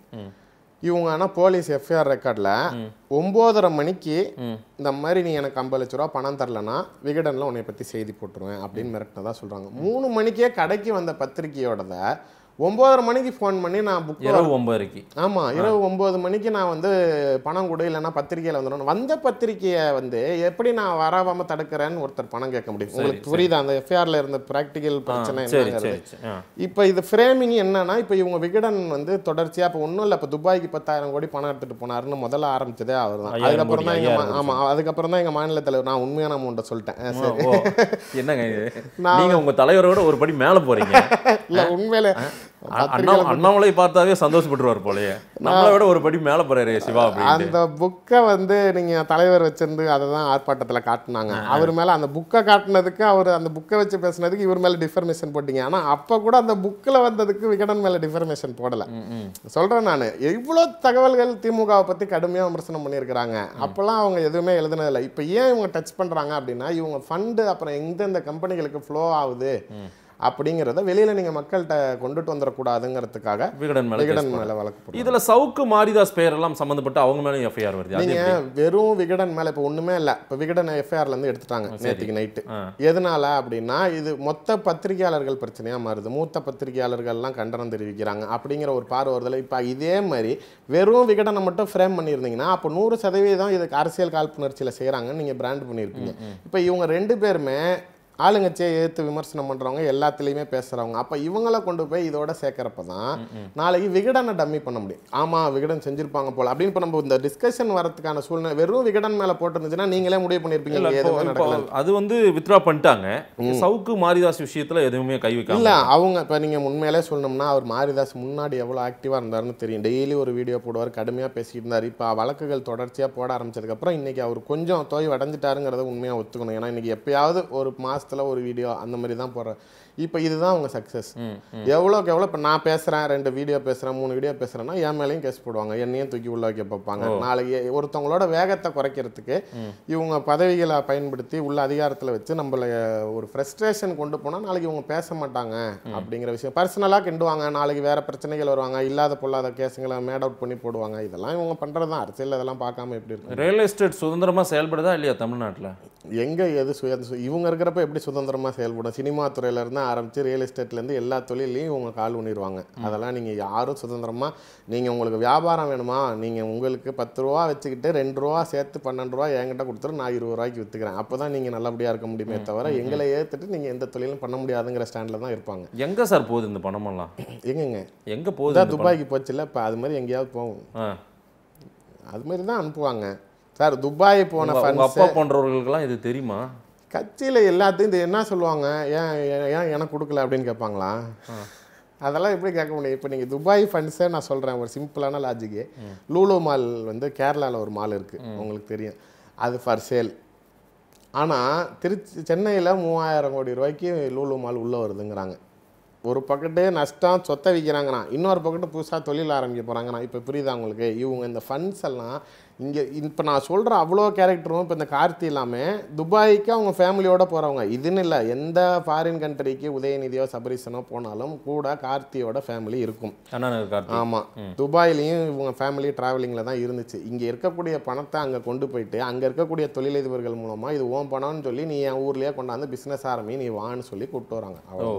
இவங்க ஆனால் போலீஸ் எஃப்ஐஆர் ரெக்கார்டில் ஒம்போதரை மணிக்கு இந்த மாதிரி நீ எனக்கு ஐம்பது லட்ச ரூபா பணம் தரலனா விகடனில் உன்னை பற்றி செய்தி போட்டுருவேன் அப்படின்னு மிரட்டினதான் சொல்கிறாங்க மூணு மணிக்கே கடைக்கு வந்த பத்திரிகையோடத ஒம்பதரை மணிக்கு ஃபோன் பண்ணி நான் புக் இரவு ஒம்பதுக்கு ஆமாம் இரவு ஒம்பது மணிக்கு நான் வந்து பணம் கொடு இல்லைன்னா பத்திரிகையில் வந்துடும் வந்த பத்திரிகையை வந்து எப்படி நான் வராமல் தடுக்கிறேன்னு ஒருத்தர் பணம் கேட்க முடியும் உங்களுக்கு புரியுதா அந்த எஃப்ஐஆரில் இருந்த ப்ராக்டிக்கல் பிரச்சனை இப்போ இது ஃப்ரேமிங் என்னன்னா இப்போ இவங்க விகடன் வந்து தொடர்ச்சியாக இப்போ ஒன்றும் இல்லை இப்போ துபாய்க்கு பத்தாயிரம் கோடி பணம் எடுத்துகிட்டு போனாருன்னு முதல்ல ஆரம்பிச்சதே அவர் தான் அதுக்கப்புறம் தான் எங்கள் ஆமாம் அதுக்கப்புறம் தான் எங்கள் மாநில தலைவர் நான் உண்மையான அமௌண்ட்டை சொல்லிட்டேன் சரி என்னங்க நான் உங்கள் தலைவரோட ஒரு படி மேலே போகிறீங்க இல்லை உண்மையில அண்ணாமலை பார்த்தாவே சந்தோஷப்பட்டுருவார் போலயே நம்மளை விட ஒரு படி மேலே போறாரு சிவா அந்த புக்கை வந்து நீங்க தலைவர் வச்சிருந்து அதை தான் ஆர்ப்பாட்டத்தில் காட்டினாங்க அவர் மேல அந்த புக்கை காட்டினதுக்கு அவர் அந்த புக்கை வச்சு பேசினதுக்கு இவர் மேல டிஃபர்மேஷன் போட்டீங்க ஆனா அப்ப கூட அந்த புக்கில் வந்ததுக்கு விகடன் மேல டிஃபர்மேஷன் போடல சொல்றேன் நான் இவ்வளோ தகவல்கள் திமுகவை பத்தி கடுமையாக விமர்சனம் பண்ணியிருக்கிறாங்க அப்பெல்லாம் அவங்க எதுவுமே எழுதுனதில்லை இப்போ ஏன் இவங்க டச் பண்றாங்க அப்படின்னா இவங்க ஃபண்டு அப்புறம் எந்தெந்த கம்பெனிகளுக்கு ஃப்ளோ ஆகுது அப்படிங்கிறத வெளியில் நீங்கள் மக்கள்கிட்ட கொண்டுட்டு வந்துடக்கூடாதுங்கிறதுக்காக விகடன் மேலே விகடன் மேலே வழக்கு இதில் சவுக்கு மாரிதாஸ் எல்லாம் சம்மந்தப்பட்டு அவங்க மேலே எஃப்ஐஆர் வருது நீங்கள் வெறும் விகடன் மேலே இப்போ ஒன்றுமே இல்லை இப்போ விகடன் எஃப்ஐஆர்லேருந்து எடுத்துட்டாங்க நேற்றுக்கு நைட்டு எதனால அப்படின்னா இது மொத்த பத்திரிகையாளர்கள் பிரச்சனையாக மாறுது மூத்த பத்திரிகையாளர்கள்லாம் கண்டனம் தெரிவிக்கிறாங்க அப்படிங்கிற ஒரு பார்வை இப்போ இதே மாதிரி வெறும் விகடனை மட்டும் ஃப்ரேம் பண்ணியிருந்தீங்கன்னா அப்போ நூறு சதவீதம் இதுக்கு அரசியல் காழ்ப்புணர்ச்சியில் செய்கிறாங்கன்னு நீங்கள் பிராண்ட் பண்ணியிருக்கீங்க இப்போ இவங்க ரெண்டு பேருமே ஆளுங்கட்சியை எதிர்த்து விமர்சனம் பண்ணுறவங்க எல்லாத்துலேயுமே பேசுகிறவங்க அப்போ இவங்கள கொண்டு போய் இதோட சேர்க்குறப்ப தான் நாளைக்கு விகடனை டம்மி பண்ண முடியும் ஆமாம் விகடன் செஞ்சுருப்பாங்க போல் அப்படின்னு இப்போ நம்ம இந்த டிஸ்கஷன் வரதுக்கான சூழ்நிலை வெறும் விகடன் மேலே போட்டிருந்துச்சுன்னா நீங்களே முடிவு பண்ணியிருப்பீங்க அது வந்து வித்ரா பண்ணிட்டாங்க சவுக்கு மாரிதாஸ் விஷயத்தில் எதுவுமே கை வைக்க இல்லை அவங்க இப்போ நீங்கள் உண்மையிலே சொல்லணும்னா அவர் மாரிதாஸ் முன்னாடி எவ்வளோ ஆக்டிவாக இருந்தாருன்னு தெரியும் டெய்லி ஒரு வீடியோ போடுவார் கடுமையாக பேசிட்டு இருந்தார் இப்போ வழக்குகள் தொடர்ச்சியாக போட ஆரம்பிச்சதுக்கப்புறம் இன்றைக்கி அவர் கொஞ்சம் தோய் அடைஞ்சிட்டாருங்கிறத உண்மையாக ஒத்துக்கணும் ஏன்னா இன்றைக்கி எப்பயாவது ஒரு மாதம் மாதத்தில் ஒரு வீடியோ அந்த மாதிரி தான் போடுறேன் இப்போ இதுதான் அவங்க சக்ஸஸ் எவ்வளோக்கு எவ்வளோ இப்போ நான் பேசுகிறேன் ரெண்டு வீடியோ பேசுகிறேன் மூணு வீடியோ பேசுகிறேன்னா என் மேலேயும் கேஸ் போடுவாங்க என்னையும் தூக்கி உள்ள வைக்க பார்ப்பாங்க நாளைக்கு ஒருத்தவங்களோட வேகத்தை குறைக்கிறதுக்கு இவங்க பதவிகளை பயன்படுத்தி உள்ள அதிகாரத்தில் வச்சு நம்மளை ஒரு ஃப்ரெஸ்ட்ரேஷன் கொண்டு போனால் நாளைக்கு இவங்க பேச மாட்டாங்க அப்படிங்கிற விஷயம் பர்சனலாக கிண்டுவாங்க நாளைக்கு வேறு பிரச்சனைகள் வருவாங்க இல்லாத பொல்லாத கேஸுங்களை மேட் அவுட் பண்ணி போடுவாங்க இதெல்லாம் இவங்க பண்ணுறது தான் அரசியல் அதெல்லாம் பார்க்காம எப்படி இருக்கு ரியல் எஸ்டேட் சுதந்திரமாக செயல்படுதா இல்லையா தமிழ்நாட்டில் எங்கே எது சுய இவங்க இருக்கிறப்ப எப்படி சுதந்திரமாக செயல்படும் சினிமா துறையிலேருந்து ஆரம்பித்து ரியல் எஸ்டேட்லேருந்து எல்லா தொழிலையும் இவங்க கால் ஊனிடுவாங்க அதெல்லாம் நீங்கள் யாரும் சுதந்திரமாக நீங்கள் உங்களுக்கு வியாபாரம் வேணுமா நீங்கள் உங்களுக்கு பத்து ரூபா வச்சுக்கிட்டு ரெண்டு ரூபா சேர்த்து பன்னெண்டு ரூபா என்கிட்ட கொடுத்துரு நான் இருபது ரூபாய்க்கு விற்றுக்கிறேன் அப்போ தான் நீங்கள் நல்லபடியாக இருக்க முடியுமே தவிர எங்களை ஏற்றுட்டு நீங்கள் எந்த தொழிலும் பண்ண முடியாதுங்கிற ஸ்டாண்டில் தான் இருப்பாங்க எங்கே சார் போகுது இந்த பணமெல்லாம் எங்கெங்க எங்கே போகுது துபாய்க்கு இல்லை இப்போ அது மாதிரி எங்கேயாவது போகும் அது மாதிரி தான் அனுப்புவாங்க சார் துபாய் போன அப்பா போன்றவர்களுக்கெல்லாம் இது தெரியுமா கட்சியில் எல்லாத்தையும் இந்த என்ன சொல்லுவாங்க ஏன் ஏன் எனக்கு கொடுக்கல அப்படின்னு கேட்பாங்களா அதெல்லாம் எப்படி கேட்க முடியும் இப்போ நீங்கள் துபாய் ஃபண்ட்ஸை நான் சொல்கிறேன் ஒரு சிம்பிளான லாஜிக்கு லூலோ மால் வந்து கேரளாவில் ஒரு மால் இருக்குது உங்களுக்கு தெரியும் அது ஃபார் சேல் ஆனால் திருச்சி சென்னையில் மூவாயிரம் கோடி ரூபாய்க்கு லூலோ மால் உள்ளே வருதுங்கிறாங்க ஒரு பக்கத்து நஷ்டம் சொத்தை விற்கிறாங்கண்ணா இன்னொரு பக்கத்து புதுசாக தொழில் ஆரம்பிக்க போகிறாங்கண்ணா இப்போ புரியுதா உங்களுக்கு இவங்க இந்த ஃபண்ட்ஸ் எல்லாம் இங்கே இப்போ நான் சொல்கிற அவ்வளோ கேரக்டரும் இப்போ இந்த கார்த்தி இல்லாமல் துபாய்க்கு அவங்க ஃபேமிலியோடு போகிறவங்க இதுன்னு இல்லை எந்த ஃபாரின் கண்ட்ரிக்கு உதயநிதியோ சபரிசனோ போனாலும் கூட கார்த்தியோட ஃபேமிலி இருக்கும் ஆமாம் துபாயிலையும் இவங்க ஃபேமிலி ட்ராவலிங்கில் தான் இருந்துச்சு இங்கே இருக்கக்கூடிய பணத்தை அங்கே கொண்டு போயிட்டு அங்கே இருக்கக்கூடிய தொழிலதிபர்கள் மூலமாக இது ஓம் பணம்னு சொல்லி நீ என் ஊர்லேயே கொண்டாந்து பிஸ்னஸ் ஆரம்பி நீ வான்னு சொல்லி கூப்பிட்டு வராங்க அவ்வளோ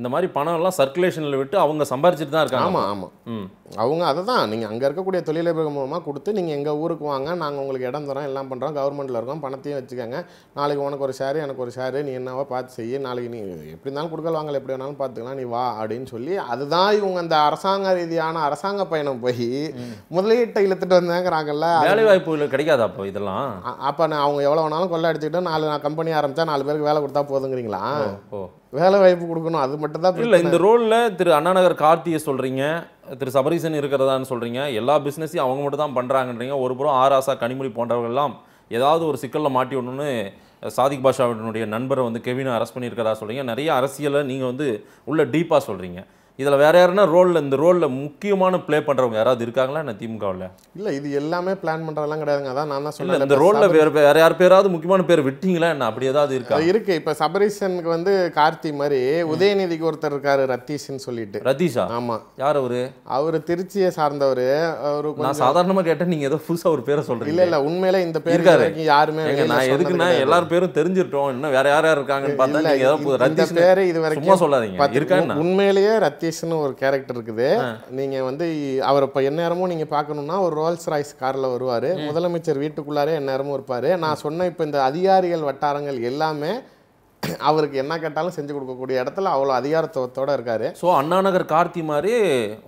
இந்த மாதிரி பணம் எல்லாம் சர்க்குலேஷனில் விட்டு அவங்க சம்பாரிச்சிட்டு தான் இருக்காங்க ஆமாம் ஆமாம் அவங்க அதை தான் நீங்கள் அங்கே இருக்கக்கூடிய தொழிலதிபர்கள் மூலமாக கொடுத்து நீங்கள் எங்கள் ஊருக்கு வாங்க நாங்கள் உங்களுக்கு இடம் தரோம் எல்லாம் பண்ணுறோம் கவர்மெண்ட்டில் இருக்கோம் பணத்தையும் வச்சுக்கோங்க நாளைக்கு உனக்கு ஒரு ஷேரு எனக்கு ஒரு ஷேரு நீ என்னவோ பார்த்து செய்ய நாளைக்கு நீ எப்படி இருந்தாலும் கொடுக்கல வாங்கல எப்படி வேணாலும் பார்த்துக்கலாம் நீ வா அப்படின்னு சொல்லி அதுதான் இவங்க அந்த அரசாங்க ரீதியான அரசாங்க பயணம் போய் முதலீட்டை இழுத்துட்டு வந்தாங்கிறாங்கல்ல வேலை வாய்ப்புகள் கிடைக்காதா அப்போ இதெல்லாம் அப்போ நான் அவங்க எவ்வளோ வேணாலும் கொள்ள அடிச்சுக்கிட்டு நாலு நான் கம்பெனி ஆரம்பித்தா நாலு பேருக்கு வேலை கொடுத்தா போதுங்கிறீங்களா ஓ வேலை வாய்ப்பு கொடுக்கணும் அது மட்டும் தான் இல்லை இந்த ரோலில் திரு அண்ணாநகர் கார்த்தியை சொல்கிறீங்க திரு சபரீசன் இருக்கிறதான்னு சொல்கிறீங்க எல்லா பிஸ்னஸையும் அவங்க மட்டும் தான் பண்ணுறாங்கன்றீங்க ஒரு புறம் ஆராசா கனிமொழி போன்றவர்கள்லாம் ஏதாவது ஒரு சிக்கலில் மாட்டி விடணும்னு சாதிக் பாஷாவினுடைய நண்பரை வந்து கெவினை அரெஸ்ட் பண்ணியிருக்கிறதா சொல்கிறீங்க நிறைய அரசியலை நீங்கள் வந்து உள்ள டீப்பாக சொல்கிறீங்க இதில் வேறு யாருன்னா ரோலில் இந்த ரோலில் முக்கியமான ப்ளே பண்ணுறவங்க யாராவது இருக்காங்களா என்ன திமுகவில் இல்லை இது எல்லாமே பிளான் பண்ணுறதெல்லாம் கிடையாதுங்க அதான் நான் தான் சொன்னேன் இந்த ரோலில் வேறு வேறு யார் பேராவது முக்கியமான பேர் விட்டிங்களா என்ன அப்படி ஏதாவது இருக்கா இருக்குது இப்போ சபரீசனுக்கு வந்து கார்த்தி மாதிரி உதயநிதிக்கு ஒருத்தர் இருக்காரு ரத்தீஷ்னு சொல்லிட்டு ரத்தீஷா ஆமாம் யார் அவரு அவர் திருச்சியை சார்ந்தவர் அவர் நான் சாதாரணமாக கேட்டேன் நீங்கள் ஏதோ புதுசாக ஒரு பேரை சொல்கிறீங்க இல்லை இல்லை உண்மையிலே இந்த பேர் யாருமே நான் எதுக்குன்னா எல்லார் பேரும் தெரிஞ்சிட்டோம் இன்னும் வேற யார் யார் இருக்காங்கன்னு பார்த்தா நீங்கள் ஏதாவது ரத்தீஷ் பேர் இது வரைக்கும் சொல்லாதீங்க இருக்காங்க உண்மையிலேயே ரத்தீஷ் ராஜேஷ்னு ஒரு கேரக்டர் இருக்குது நீங்கள் வந்து அவர் இப்போ எந்நேரமும் நீங்கள் பார்க்கணுன்னா ஒரு ரோல்ஸ் ராய்ஸ் காரில் வருவார் முதலமைச்சர் வீட்டுக்குள்ளாரே எந்நேரமும் இருப்பார் நான் சொன்ன இப்போ இந்த அதிகாரிகள் வட்டாரங்கள் எல்லாமே அவருக்கு என்ன கேட்டாலும் செஞ்சு கொடுக்கக்கூடிய இடத்துல அவ்வளோ அதிகாரத்துவத்தோட இருக்காரு ஸோ அண்ணாநகர் கார்த்தி மாதிரி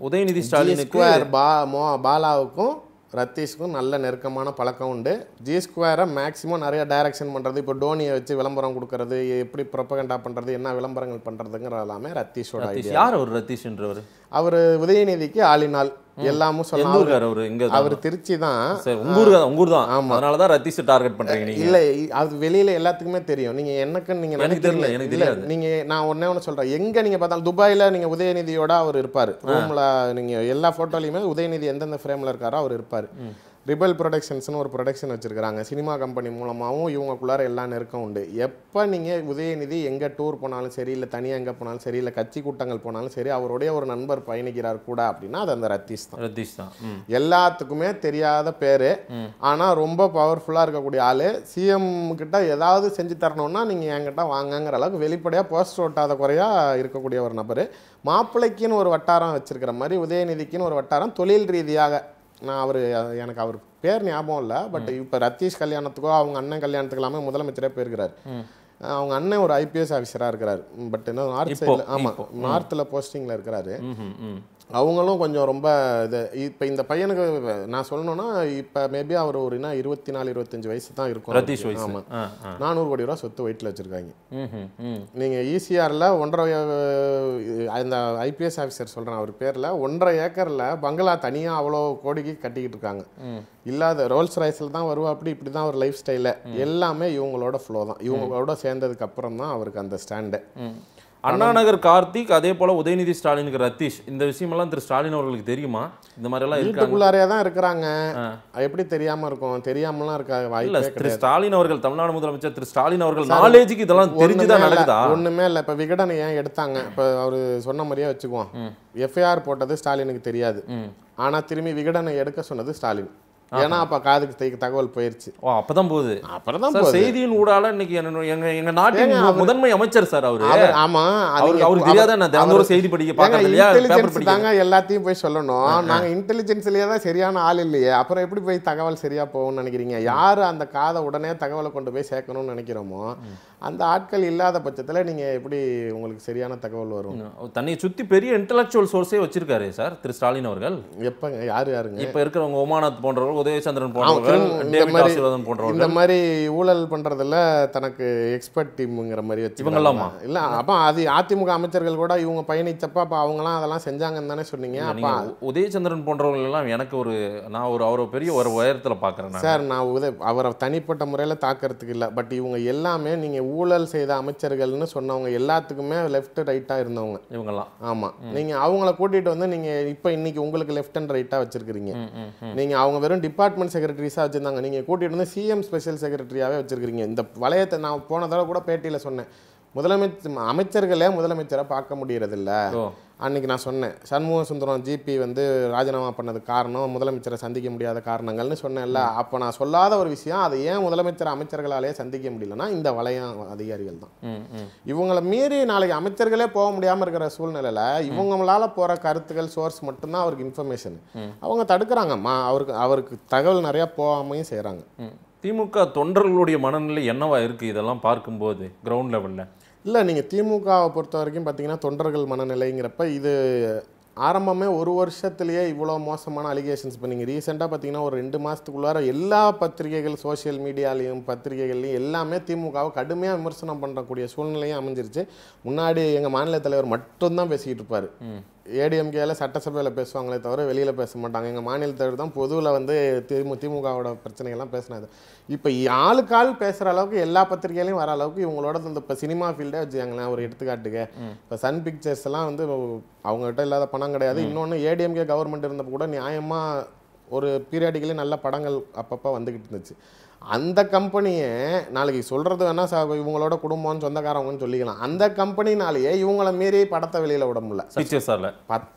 உதயநிதி ஸ்டாலின் பா மோ பாலாவுக்கும் ரத்தீஷ்க்கும் நல்ல நெருக்கமான பழக்கம் உண்டு ஜி ஸ்கொயரை மேக்ஸிமம் நிறைய டைரக்ஷன் பண்ணுறது இப்போ டோனியை வச்சு விளம்பரம் கொடுக்கறது எப்படி ப்ரொப்பகண்டா பண்ணுறது என்ன விளம்பரங்கள் பண்ணுறதுங்கிற எல்லாமே ரத்தீஷோட யார் ஒரு ரத்தீஷ்ன்றவர் அவர் உதயநிதிக்கு ஆளினால் எல்லாமும் சொல்லலாம் அவர் இங்க அவர் திருச்சி தான் உங்க ஊர் தான் ஆமா அதனால தான் ரத்தீஸ் டார்கெட் பண்றீங்க நீங்க இல்ல அது வெளியில எல்லாத்துக்குமே தெரியும் நீங்க எனக்கு நீங்க எனக்கு தெரியல எனக்கு தெரியல நீங்க நான் ஒன்னே ஒண்ணு சொல்றேன் எங்க நீங்க பார்த்தாலும் துபாயில நீங்க உதயநிதியோட அவர் இருப்பாரு ரூம்ல நீங்க எல்லா போட்டோலயுமே உதயநிதி எந்தெந்த ஃப்ரேம்ல இருக்காரோ அவர் இருப்பாரு ரிபல் ப்ரொடக்ஷன்ஸ்னு ஒரு ப்ரொடக்ஷன் வச்சுருக்கிறாங்க சினிமா கம்பெனி மூலமாகவும் இவங்களுக்குள்ளார எல்லா நெருக்கம் உண்டு எப்போ நீங்கள் உதயநிதி எங்கே டூர் போனாலும் சரி இல்லை தனியாக எங்கே போனாலும் சரி இல்லை கட்சி கூட்டங்கள் போனாலும் சரி அவருடைய ஒரு நண்பர் பயணிக்கிறார் கூட அப்படின்னா அது அந்த ரத்தீஷ் தான் ரத்தீஷ் தான் எல்லாத்துக்குமே தெரியாத பேர் ஆனால் ரொம்ப பவர்ஃபுல்லாக இருக்கக்கூடிய ஆள் சிஎம் கிட்ட ஏதாவது செஞ்சு தரணும்னா நீங்கள் என்கிட்ட வாங்கங்கிற அளவுக்கு வெளிப்படையாக போஸ்ட் ஓட்டாத குறையாக இருக்கக்கூடிய ஒரு நபர் மாப்பிள்ளைக்குன்னு ஒரு வட்டாரம் வச்சுருக்கிற மாதிரி உதயநிதிக்குன்னு ஒரு வட்டாரம் தொழில் ரீதியாக நான் அவர் எனக்கு அவர் பேர் ஞாபகம் இல்லை பட் இப்போ ரத்தீஷ் கல்யாணத்துக்கோ அவங்க அண்ணன் கல்யாணத்துக்கு எல்லாமே முதலமைச்சரே போயிருக்கிறார் அவங்க அண்ணன் ஒரு ஐபிஎஸ் ஆஃபீஸராக இருக்கிறார் பட் என்ன நார்த் சைடில் ஆமாம் நார்த்தில் போஸ்டிங்கில் இருக்கிறாரு அவங்களும் கொஞ்சம் ரொம்ப இது இப்போ இந்த பையனுக்கு நான் சொல்லணும்னா இப்போ மேபி அவர் ஒரு என்ன இருபத்தி நாலு இருபத்தஞ்சு வயசு தான் இருக்கும் ஆமாம் நானூறு கோடி ரூபா சொத்து வயிற்றில் வச்சுருக்காங்க நீங்கள் ஈசிஆரில் e ஒன்றரை அந்த ஐபிஎஸ் ஆஃபீஸர் சொல்கிறேன் அவர் பேரில் ஒன்றரை ஏக்கரில் பங்களா தனியாக அவ்வளோ கோடிக்கு கட்டிக்கிட்டு இருக்காங்க இல்லாத ரோல்ஸ் ரைஸில் தான் வருவா அப்படி இப்படி தான் ஒரு லைஃப் ஸ்டைலில் எல்லாமே இவங்களோட ஃப்ளோ தான் இவங்களோட சேர்ந்ததுக்கு அப்புறம் தான் அவருக்கு அந்த ஸ்டாண்டு அண்ணாநகர் கார்த்திக் அதே போல உதயநிதி ஸ்டாலினுக்கு ரத்தீஷ் இந்த விஷயமெல்லாம் திரு ஸ்டாலின் அவர்களுக்கு தெரியுமா இந்த எல்லாம் வீட்டுக்குள்ளாரே தான் இருக்கிறாங்க எப்படி தெரியாம இருக்கும் தெரியாமலாம் இருக்கா வாய்ப்பு திரு ஸ்டாலின் அவர்கள் தமிழ்நாடு முதலமைச்சர் திரு ஸ்டாலின் அவர்கள் நாலேஜுக்கு இதெல்லாம் தெரிஞ்சுதான் நடக்குதா ஒண்ணுமே இல்ல இப்ப விகடனை ஏன் எடுத்தாங்க இப்ப அவரு சொன்ன மாதிரியே வச்சுக்குவோம் எஃப்ஐஆர் போட்டது ஸ்டாலினுக்கு தெரியாது ஆனா திரும்பி விகடனை எடுக்க சொன்னது ஸ்டாலின் ஏன்னா அப்போ காதுக்கு தகவல் போயிருச்சு ஓ அப்போ தான் போகுது அப்புறம் தான் செய்தியின் ஊடால இன்னைக்கு எங்கள் எங்கள் நாட்டின் முதன்மை அமைச்சர் சார் அவர் ஆமாம் அவருக்கு அவருக்கு தெரியாத நான் செய்தி படிக்க பார்க்கறது தாங்க எல்லாத்தையும் போய் சொல்லணும் நாங்கள் இன்டெலிஜென்ஸ்லேயே தான் சரியான ஆள் இல்லையே அப்புறம் எப்படி போய் தகவல் சரியாக போகும்னு நினைக்கிறீங்க யார் அந்த காதை உடனே தகவலை கொண்டு போய் சேர்க்கணும்னு நினைக்கிறோமோ அந்த ஆட்கள் இல்லாத பட்சத்தில் நீங்கள் எப்படி உங்களுக்கு சரியான தகவல் வரும் தன்னை சுற்றி பெரிய இன்டலெக்சுவல் சோர்ஸே வச்சிருக்காரு சார் திரு ஸ்டாலின் அவர்கள் எப்போ யார் யாருங்க இப்போ இருக்கிறவங்க ஒமானாத் போன்றவர்கள் உதயசந்திரன் போன்ற போன்றவர்கள் இந்த மாதிரி ஊழல் பண்றதுல தனக்கு எக்ஸ்பர்ட் டீமுங்கிற மாதிரி வச்சு இல்ல அப்ப அது அதிமுக அமைச்சர்கள் கூட இவங்க பயணித்தப்ப அப்போ எல்லாம் அதெல்லாம் செஞ்சாங்கன்னு தானே சொன்னீங்க உதயசந்திரன் உதயச்சந்திரன் போன்றவர்கள் எல்லாம் எனக்கு ஒரு நான் ஒரு அவரை பெரிய ஒரு உயரத்துல பாக்குறேன் சார் நான் உதய அவரை தனிப்பட்ட முறையில தாக்குறதுக்கு இல்லை பட் இவங்க எல்லாமே நீங்க ஊழல் செய்த அமைச்சர்கள்னு சொன்னவங்க எல்லாத்துக்குமே லெஃப்ட் ரைட்டா இருந்தவங்க இவங்கெல்லாம் ஆமா நீங்க அவங்கள கூட்டிட்டு வந்து நீங்க இப்ப இன்னைக்கு உங்களுக்கு லெஃப்ட் அண்ட் ரைட்டா வச்சிருக்கீங்க நீங்க அவங்க வெறும் டிபார்ட்மெண்ட் செக்ரட்டரிஸாக வச்சுருந்தாங்க நீங்கள் கூட்டிகிட்டு வந்து சிஎம் ஸ்பெஷல் செக்ரட்டரியாகவே வச்சுருக்கிறீங்க இந்த வளையத்தை நான் போன தடவை கூட பேட்டியில் சொன்னேன் முதலமைச்சர் அமைச்சர்களே முதலமைச்சரை பார்க்க முடியறதில்லை அன்றைக்கி நான் சொன்னேன் சண்முக சுந்தரம் ஜிபி வந்து ராஜினாமா பண்ணது காரணம் முதலமைச்சரை சந்திக்க முடியாத காரணங்கள்னு சொன்னேன்ல அப்போ நான் சொல்லாத ஒரு விஷயம் அதை ஏன் முதலமைச்சர் அமைச்சர்களாலே சந்திக்க முடியலன்னா இந்த வளையம் அதிகாரிகள் தான் இவங்களை மீறி நாளைக்கு அமைச்சர்களே போக முடியாமல் இருக்கிற சூழ்நிலையில் இவங்களால் போகிற கருத்துக்கள் சோர்ஸ் மட்டும்தான் அவருக்கு இன்ஃபர்மேஷன் அவங்க தடுக்கிறாங்கம்மா அவருக்கு அவருக்கு தகவல் நிறையா போகாமையும் செய்கிறாங்க திமுக தொண்டர்களுடைய மனநிலை என்னவா இருக்குது இதெல்லாம் பார்க்கும்போது கிரவுண்ட் லெவலில் இல்லை நீங்கள் திமுகவை பொறுத்த வரைக்கும் பார்த்தீங்கன்னா தொண்டர்கள் மனநிலைங்கிறப்ப இது ஆரம்பமே ஒரு வருஷத்துலேயே இவ்வளோ மோசமான அலிகேஷன்ஸ் நீங்கள் ரீசெண்டாக பார்த்தீங்கன்னா ஒரு ரெண்டு மாதத்துக்குள்ளார எல்லா பத்திரிகைகள் சோஷியல் மீடியாலையும் பத்திரிகைகள்லையும் எல்லாமே திமுகவை கடுமையாக விமர்சனம் பண்ணக்கூடிய சூழ்நிலையும் அமைஞ்சிருச்சு முன்னாடி எங்கள் மாநில தலைவர் மட்டும்தான் பேசிக்கிட்டு இருப்பார் ஏடிஎம்கேல சட்டசபையில் பேசுவாங்களே தவிர வெளியில் பேச மாட்டாங்க எங்கள் மாநில தலைவர் தான் பொதுவில் வந்து திமு திமுகவோட பிரச்சனைகள்லாம் பேசினது இப்போ ஆளுக்கு ஆள் பேசுகிற அளவுக்கு எல்லா பத்திரிகையிலையும் வர அளவுக்கு இவங்களோட இந்த இப்போ சினிமா ஃபீல்டே வச்சுக்காங்களேன் ஒரு எடுத்துக்காட்டுக்கு இப்போ சன் பிக்சர்ஸ் எல்லாம் வந்து அவங்ககிட்ட இல்லாத பணம் கிடையாது இன்னொன்று ஏடிஎம்கே கவர்மெண்ட் இருந்தப்போ கூட நியாயமாக ஒரு பீரியாடிக்கலி நல்ல படங்கள் அப்பப்போ வந்துக்கிட்டு இருந்துச்சு அந்த கம்பெனியை நாளைக்கு சொல்கிறது வேணால் ச இவங்களோட குடும்பம்னு சொந்தக்காரவங்கன்னு சொல்லிக்கலாம் அந்த கம்பெனினாலேயே இவங்களை மீறி படத்தை வெளியில் விட முடியல பிக்சர் பத்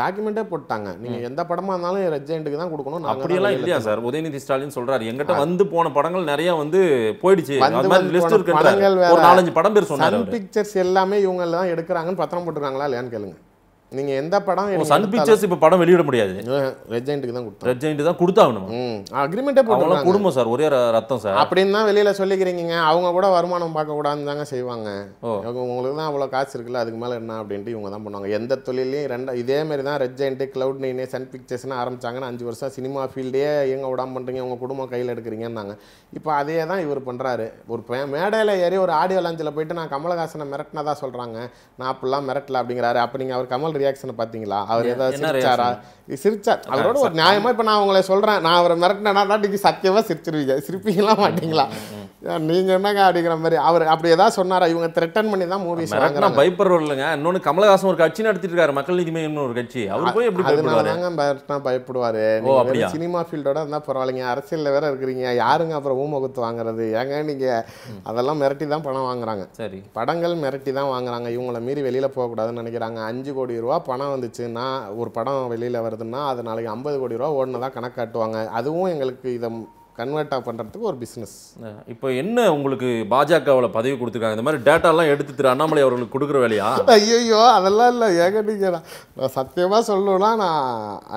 டாக்குமெண்ட்டே போட்டாங்க நீங்க எந்த படமா இருந்தாலும் ரெஜெண்ட்டுக்கு தான் கொடுக்கணும் அப்படியெல்லாம் இல்லையா சார் உதயநிதி ஸ்டாலின் சொல்றாரு எங்கிட்ட வந்து போன படங்கள் நிறைய வந்து போயிடுச்சு படங்கள் நாலஞ்சு படம் பேர் சொன்னாங்க பிக்சர்ஸ் எல்லாமே இவங்க எல்லாம் எடுக்கிறாங்கன்னு பத்திரம் போட்டுருக்காங்களா இல்லையான்னு கேளுங்க நீங்கள் எந்த படம் சன் பிக்சர்ஸ் இப்போ படம் வெளியிட முடியாது ரெட் ஜெயிண்ட்டுக்கு தான் கொடுத்தா ரெட் ஜெயிண்ட் தான் கொடுத்தாகணும் அக்ரிமெண்ட்டே போட்டு குடும்பம் சார் ஒரே ரத்தம் சார் அப்படின்னு தான் வெளியில் சொல்லிக்கிறீங்க அவங்க கூட வருமானம் பார்க்கக்கூடாதுன்னு தாங்க செய்வாங்க உங்களுக்கு தான் அவ்வளோ காசு இருக்குல்ல அதுக்கு மேலே என்ன அப்படின்ட்டு இவங்க தான் பண்ணுவாங்க எந்த தொழிலையும் ரெண்டு இதே மாதிரி தான் red giant cloud nine sun பிக்சர்ஸ்னு ஆரம்பிச்சாங்கன்னு அஞ்சு வருஷம் சினிமா ஃபீல்டே எங்க விடாமல் பண்ணுறீங்க உங்கள் குடும்பம் கையில் எடுக்கிறீங்கன்னாங்க இப்போ அதே தான் இவர் பண்ணுறாரு ஒரு மேடையில் ஏறி ஒரு ஆடியோ லாஞ்சில் போயிட்டு நான் கமலஹாசனை மிரட்டினதா சொல்கிறாங்க நான் அப்படிலாம் மிரட்டல அப்படிங்கிறாரு அப்போ நீங்க அவர் கமல் ரியாக்ஷனை பார்த்தீங்களா அவர் ஏதாவது சிரிச்சாரா சிரிச்சா அவரோட ஒரு நியாயமா இப்போ நான் உங்களை சொல்கிறேன் நான் அவரை மிரட்டினா நாட்டுக்கு சத்தியமாக சிரிச்சிருவீங்க சிரிப்பீங்களா மாட்டீங்களா நீங்க என்னங்க அப்படிங்கிற மாதிரி அவர் அப்படி ஏதாவது சொன்னாரா இவங்க த்ரெட்டன் பண்ணி தான் மூவிஸ் நான் பயப்படுறோம் இல்லைங்க இன்னொன்று கமலஹாசன் ஒரு கட்சி நடத்திட்டு இருக்காரு மக்கள் நீதி மையம்னு ஒரு கட்சி அவர் போய் எப்படி அதனாலதாங்க பயப்படா பயப்படுவாரு சினிமா ஃபீல்டோட இருந்தால் பரவாயில்லைங்க அரசியல்ல வேற இருக்கிறீங்க யாருங்க அப்புறம் ஊமகுத்து வாங்குறது ஏங்க நீங்க அதெல்லாம் மிரட்டி தான் பணம் வாங்குறாங்க சரி படங்கள் மிரட்டி தான் வாங்குறாங்க இவங்கள மீறி வெளியில போகக்கூடாதுன்னு நினைக்கிறாங்க அஞ்சு கோடி ரூபா பணம் வந்துச்சுன்னா ஒரு படம் வெளியில் வருதுன்னா அது நாளைக்கு ஐம்பது கோடி ரூபா ஓடினதாக கணக்கு காட்டுவாங்க அதுவும் எங்களுக்கு இதை கன்வெர்ட்டாக பண்ணுறதுக்கு ஒரு பிஸ்னஸ் இப்போ என்ன உங்களுக்கு பாஜகவில் பதவி கொடுத்துருக்காங்க இந்த மாதிரி டேட்டாலாம் எடுத்து திரு அண்ணாமலை அவர்களுக்கு கொடுக்குற வேலையா ஐயோ அதெல்லாம் இல்லை ஏக நான் சத்தியமாக சொல்லணும்னா நான்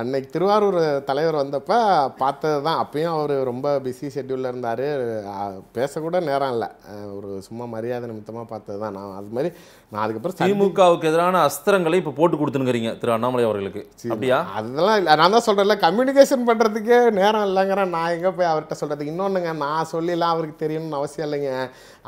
அன்னைக்கு திருவாரூர் தலைவர் வந்தப்போ பார்த்தது தான் அப்பயும் அவர் ரொம்ப பிஸி ஷெட்யூலில் இருந்தார் பேசக்கூட நேரம் இல்லை ஒரு சும்மா மரியாதை நிமித்தமாக பார்த்தது தான் நான் அது மாதிரி நான் அதுக்கப்புறம் திமுகவுக்கு எதிரான அஸ்திரங்களை இப்போ போட்டு கொடுத்துனுங்கிறீங்க திரு அண்ணாமலை அவர்களுக்கு அப்படியா அதெல்லாம் நான் தான் சொல்கிறேன்ல கம்யூனிகேஷன் பண்ணுறதுக்கே நேரம் இல்லைங்கிற நான் எங்கே போய் அவர் அவர்கிட்ட சொல்கிறது இன்னொன்றுங்க நான் சொல்லிலாம் அவருக்கு தெரியணும்னு அவசியம் இல்லைங்க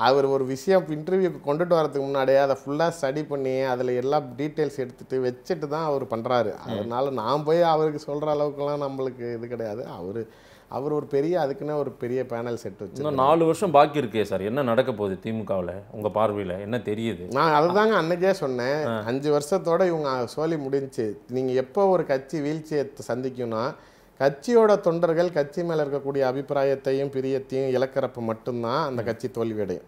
அவர் ஒரு விஷயம் இன்டர்வியூக்கு கொண்டுட்டு வரதுக்கு முன்னாடியே அதை ஃபுல்லாக ஸ்டடி பண்ணி அதில் எல்லா டீட்டெயில்ஸ் எடுத்துகிட்டு வச்சுட்டு தான் அவர் பண்ணுறாரு அதனால் நான் போய் அவருக்கு சொல்கிற அளவுக்குலாம் நம்மளுக்கு இது கிடையாது அவர் அவர் ஒரு பெரிய அதுக்குன்னு ஒரு பெரிய பேனல் செட் வச்சு இன்னும் நாலு வருஷம் பாக்கி இருக்கே சார் என்ன நடக்க போகுது திமுகவில் உங்கள் பார்வையில் என்ன தெரியுது நான் அதுதாங்க அன்னைக்கே சொன்னேன் அஞ்சு வருஷத்தோட இவங்க சோழி முடிஞ்சு நீங்கள் எப்போ ஒரு கட்சி வீழ்ச்சியை சந்திக்கணும்னா கட்சியோட தொண்டர்கள் கட்சி மேலே இருக்கக்கூடிய அபிப்பிராயத்தையும் பிரியத்தையும் இழக்கிறப்ப மட்டும்தான் அந்த கட்சி தோல்வியடையும்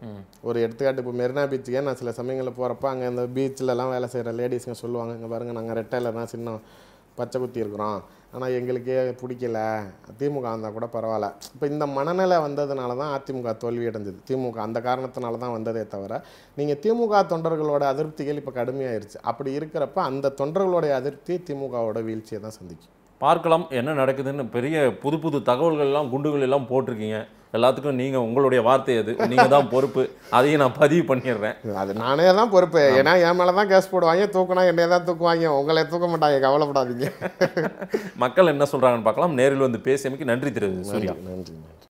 ஒரு எடுத்துக்காட்டு இப்போ மெரினா பீச்சுக்கு நான் சில சமயங்களில் போகிறப்ப அங்கே இந்த பீச்சிலலாம் வேலை செய்கிற லேடிஸுங்க சொல்லுவாங்க இங்கே பாருங்கள் நாங்கள் ரெட்டையில் தான் சின்ன பச்சை குத்தி இருக்கிறோம் ஆனால் எங்களுக்கே பிடிக்கல திமுக இருந்தால் கூட பரவாயில்ல இப்போ இந்த மனநிலை வந்ததுனால தான் அதிமுக தோல்வி அடைஞ்சது திமுக அந்த காரணத்தினால தான் வந்ததே தவிர நீங்கள் திமுக தொண்டர்களோட அதிருப்திகள் இப்போ கடுமையாயிருச்சு அப்படி இருக்கிறப்ப அந்த தொண்டர்களுடைய அதிருப்தி திமுகவோட வீழ்ச்சியை தான் சந்திக்கும் பார்க்கலாம் என்ன நடக்குதுன்னு பெரிய புது புது எல்லாம் குண்டுகள் எல்லாம் போட்டிருக்கீங்க எல்லாத்துக்கும் நீங்கள் உங்களுடைய வார்த்தை அது நீங்கள் தான் பொறுப்பு அதையும் நான் பதிவு பண்ணிடுறேன் அது நானே தான் பொறுப்பு ஏன்னா என் மேலே தான் கேஸ் போடுவாங்க தூக்கினா என்னைய தான் தூக்குவாங்க உங்களை தூக்க மாட்டாங்க கவலைப்படாதீங்க மக்கள் என்ன சொல்கிறாங்கன்னு பார்க்கலாம் நேரில் வந்து பேசியமைக்கு நன்றி தெரிவித்து சூர்யா நன்றி நன்றி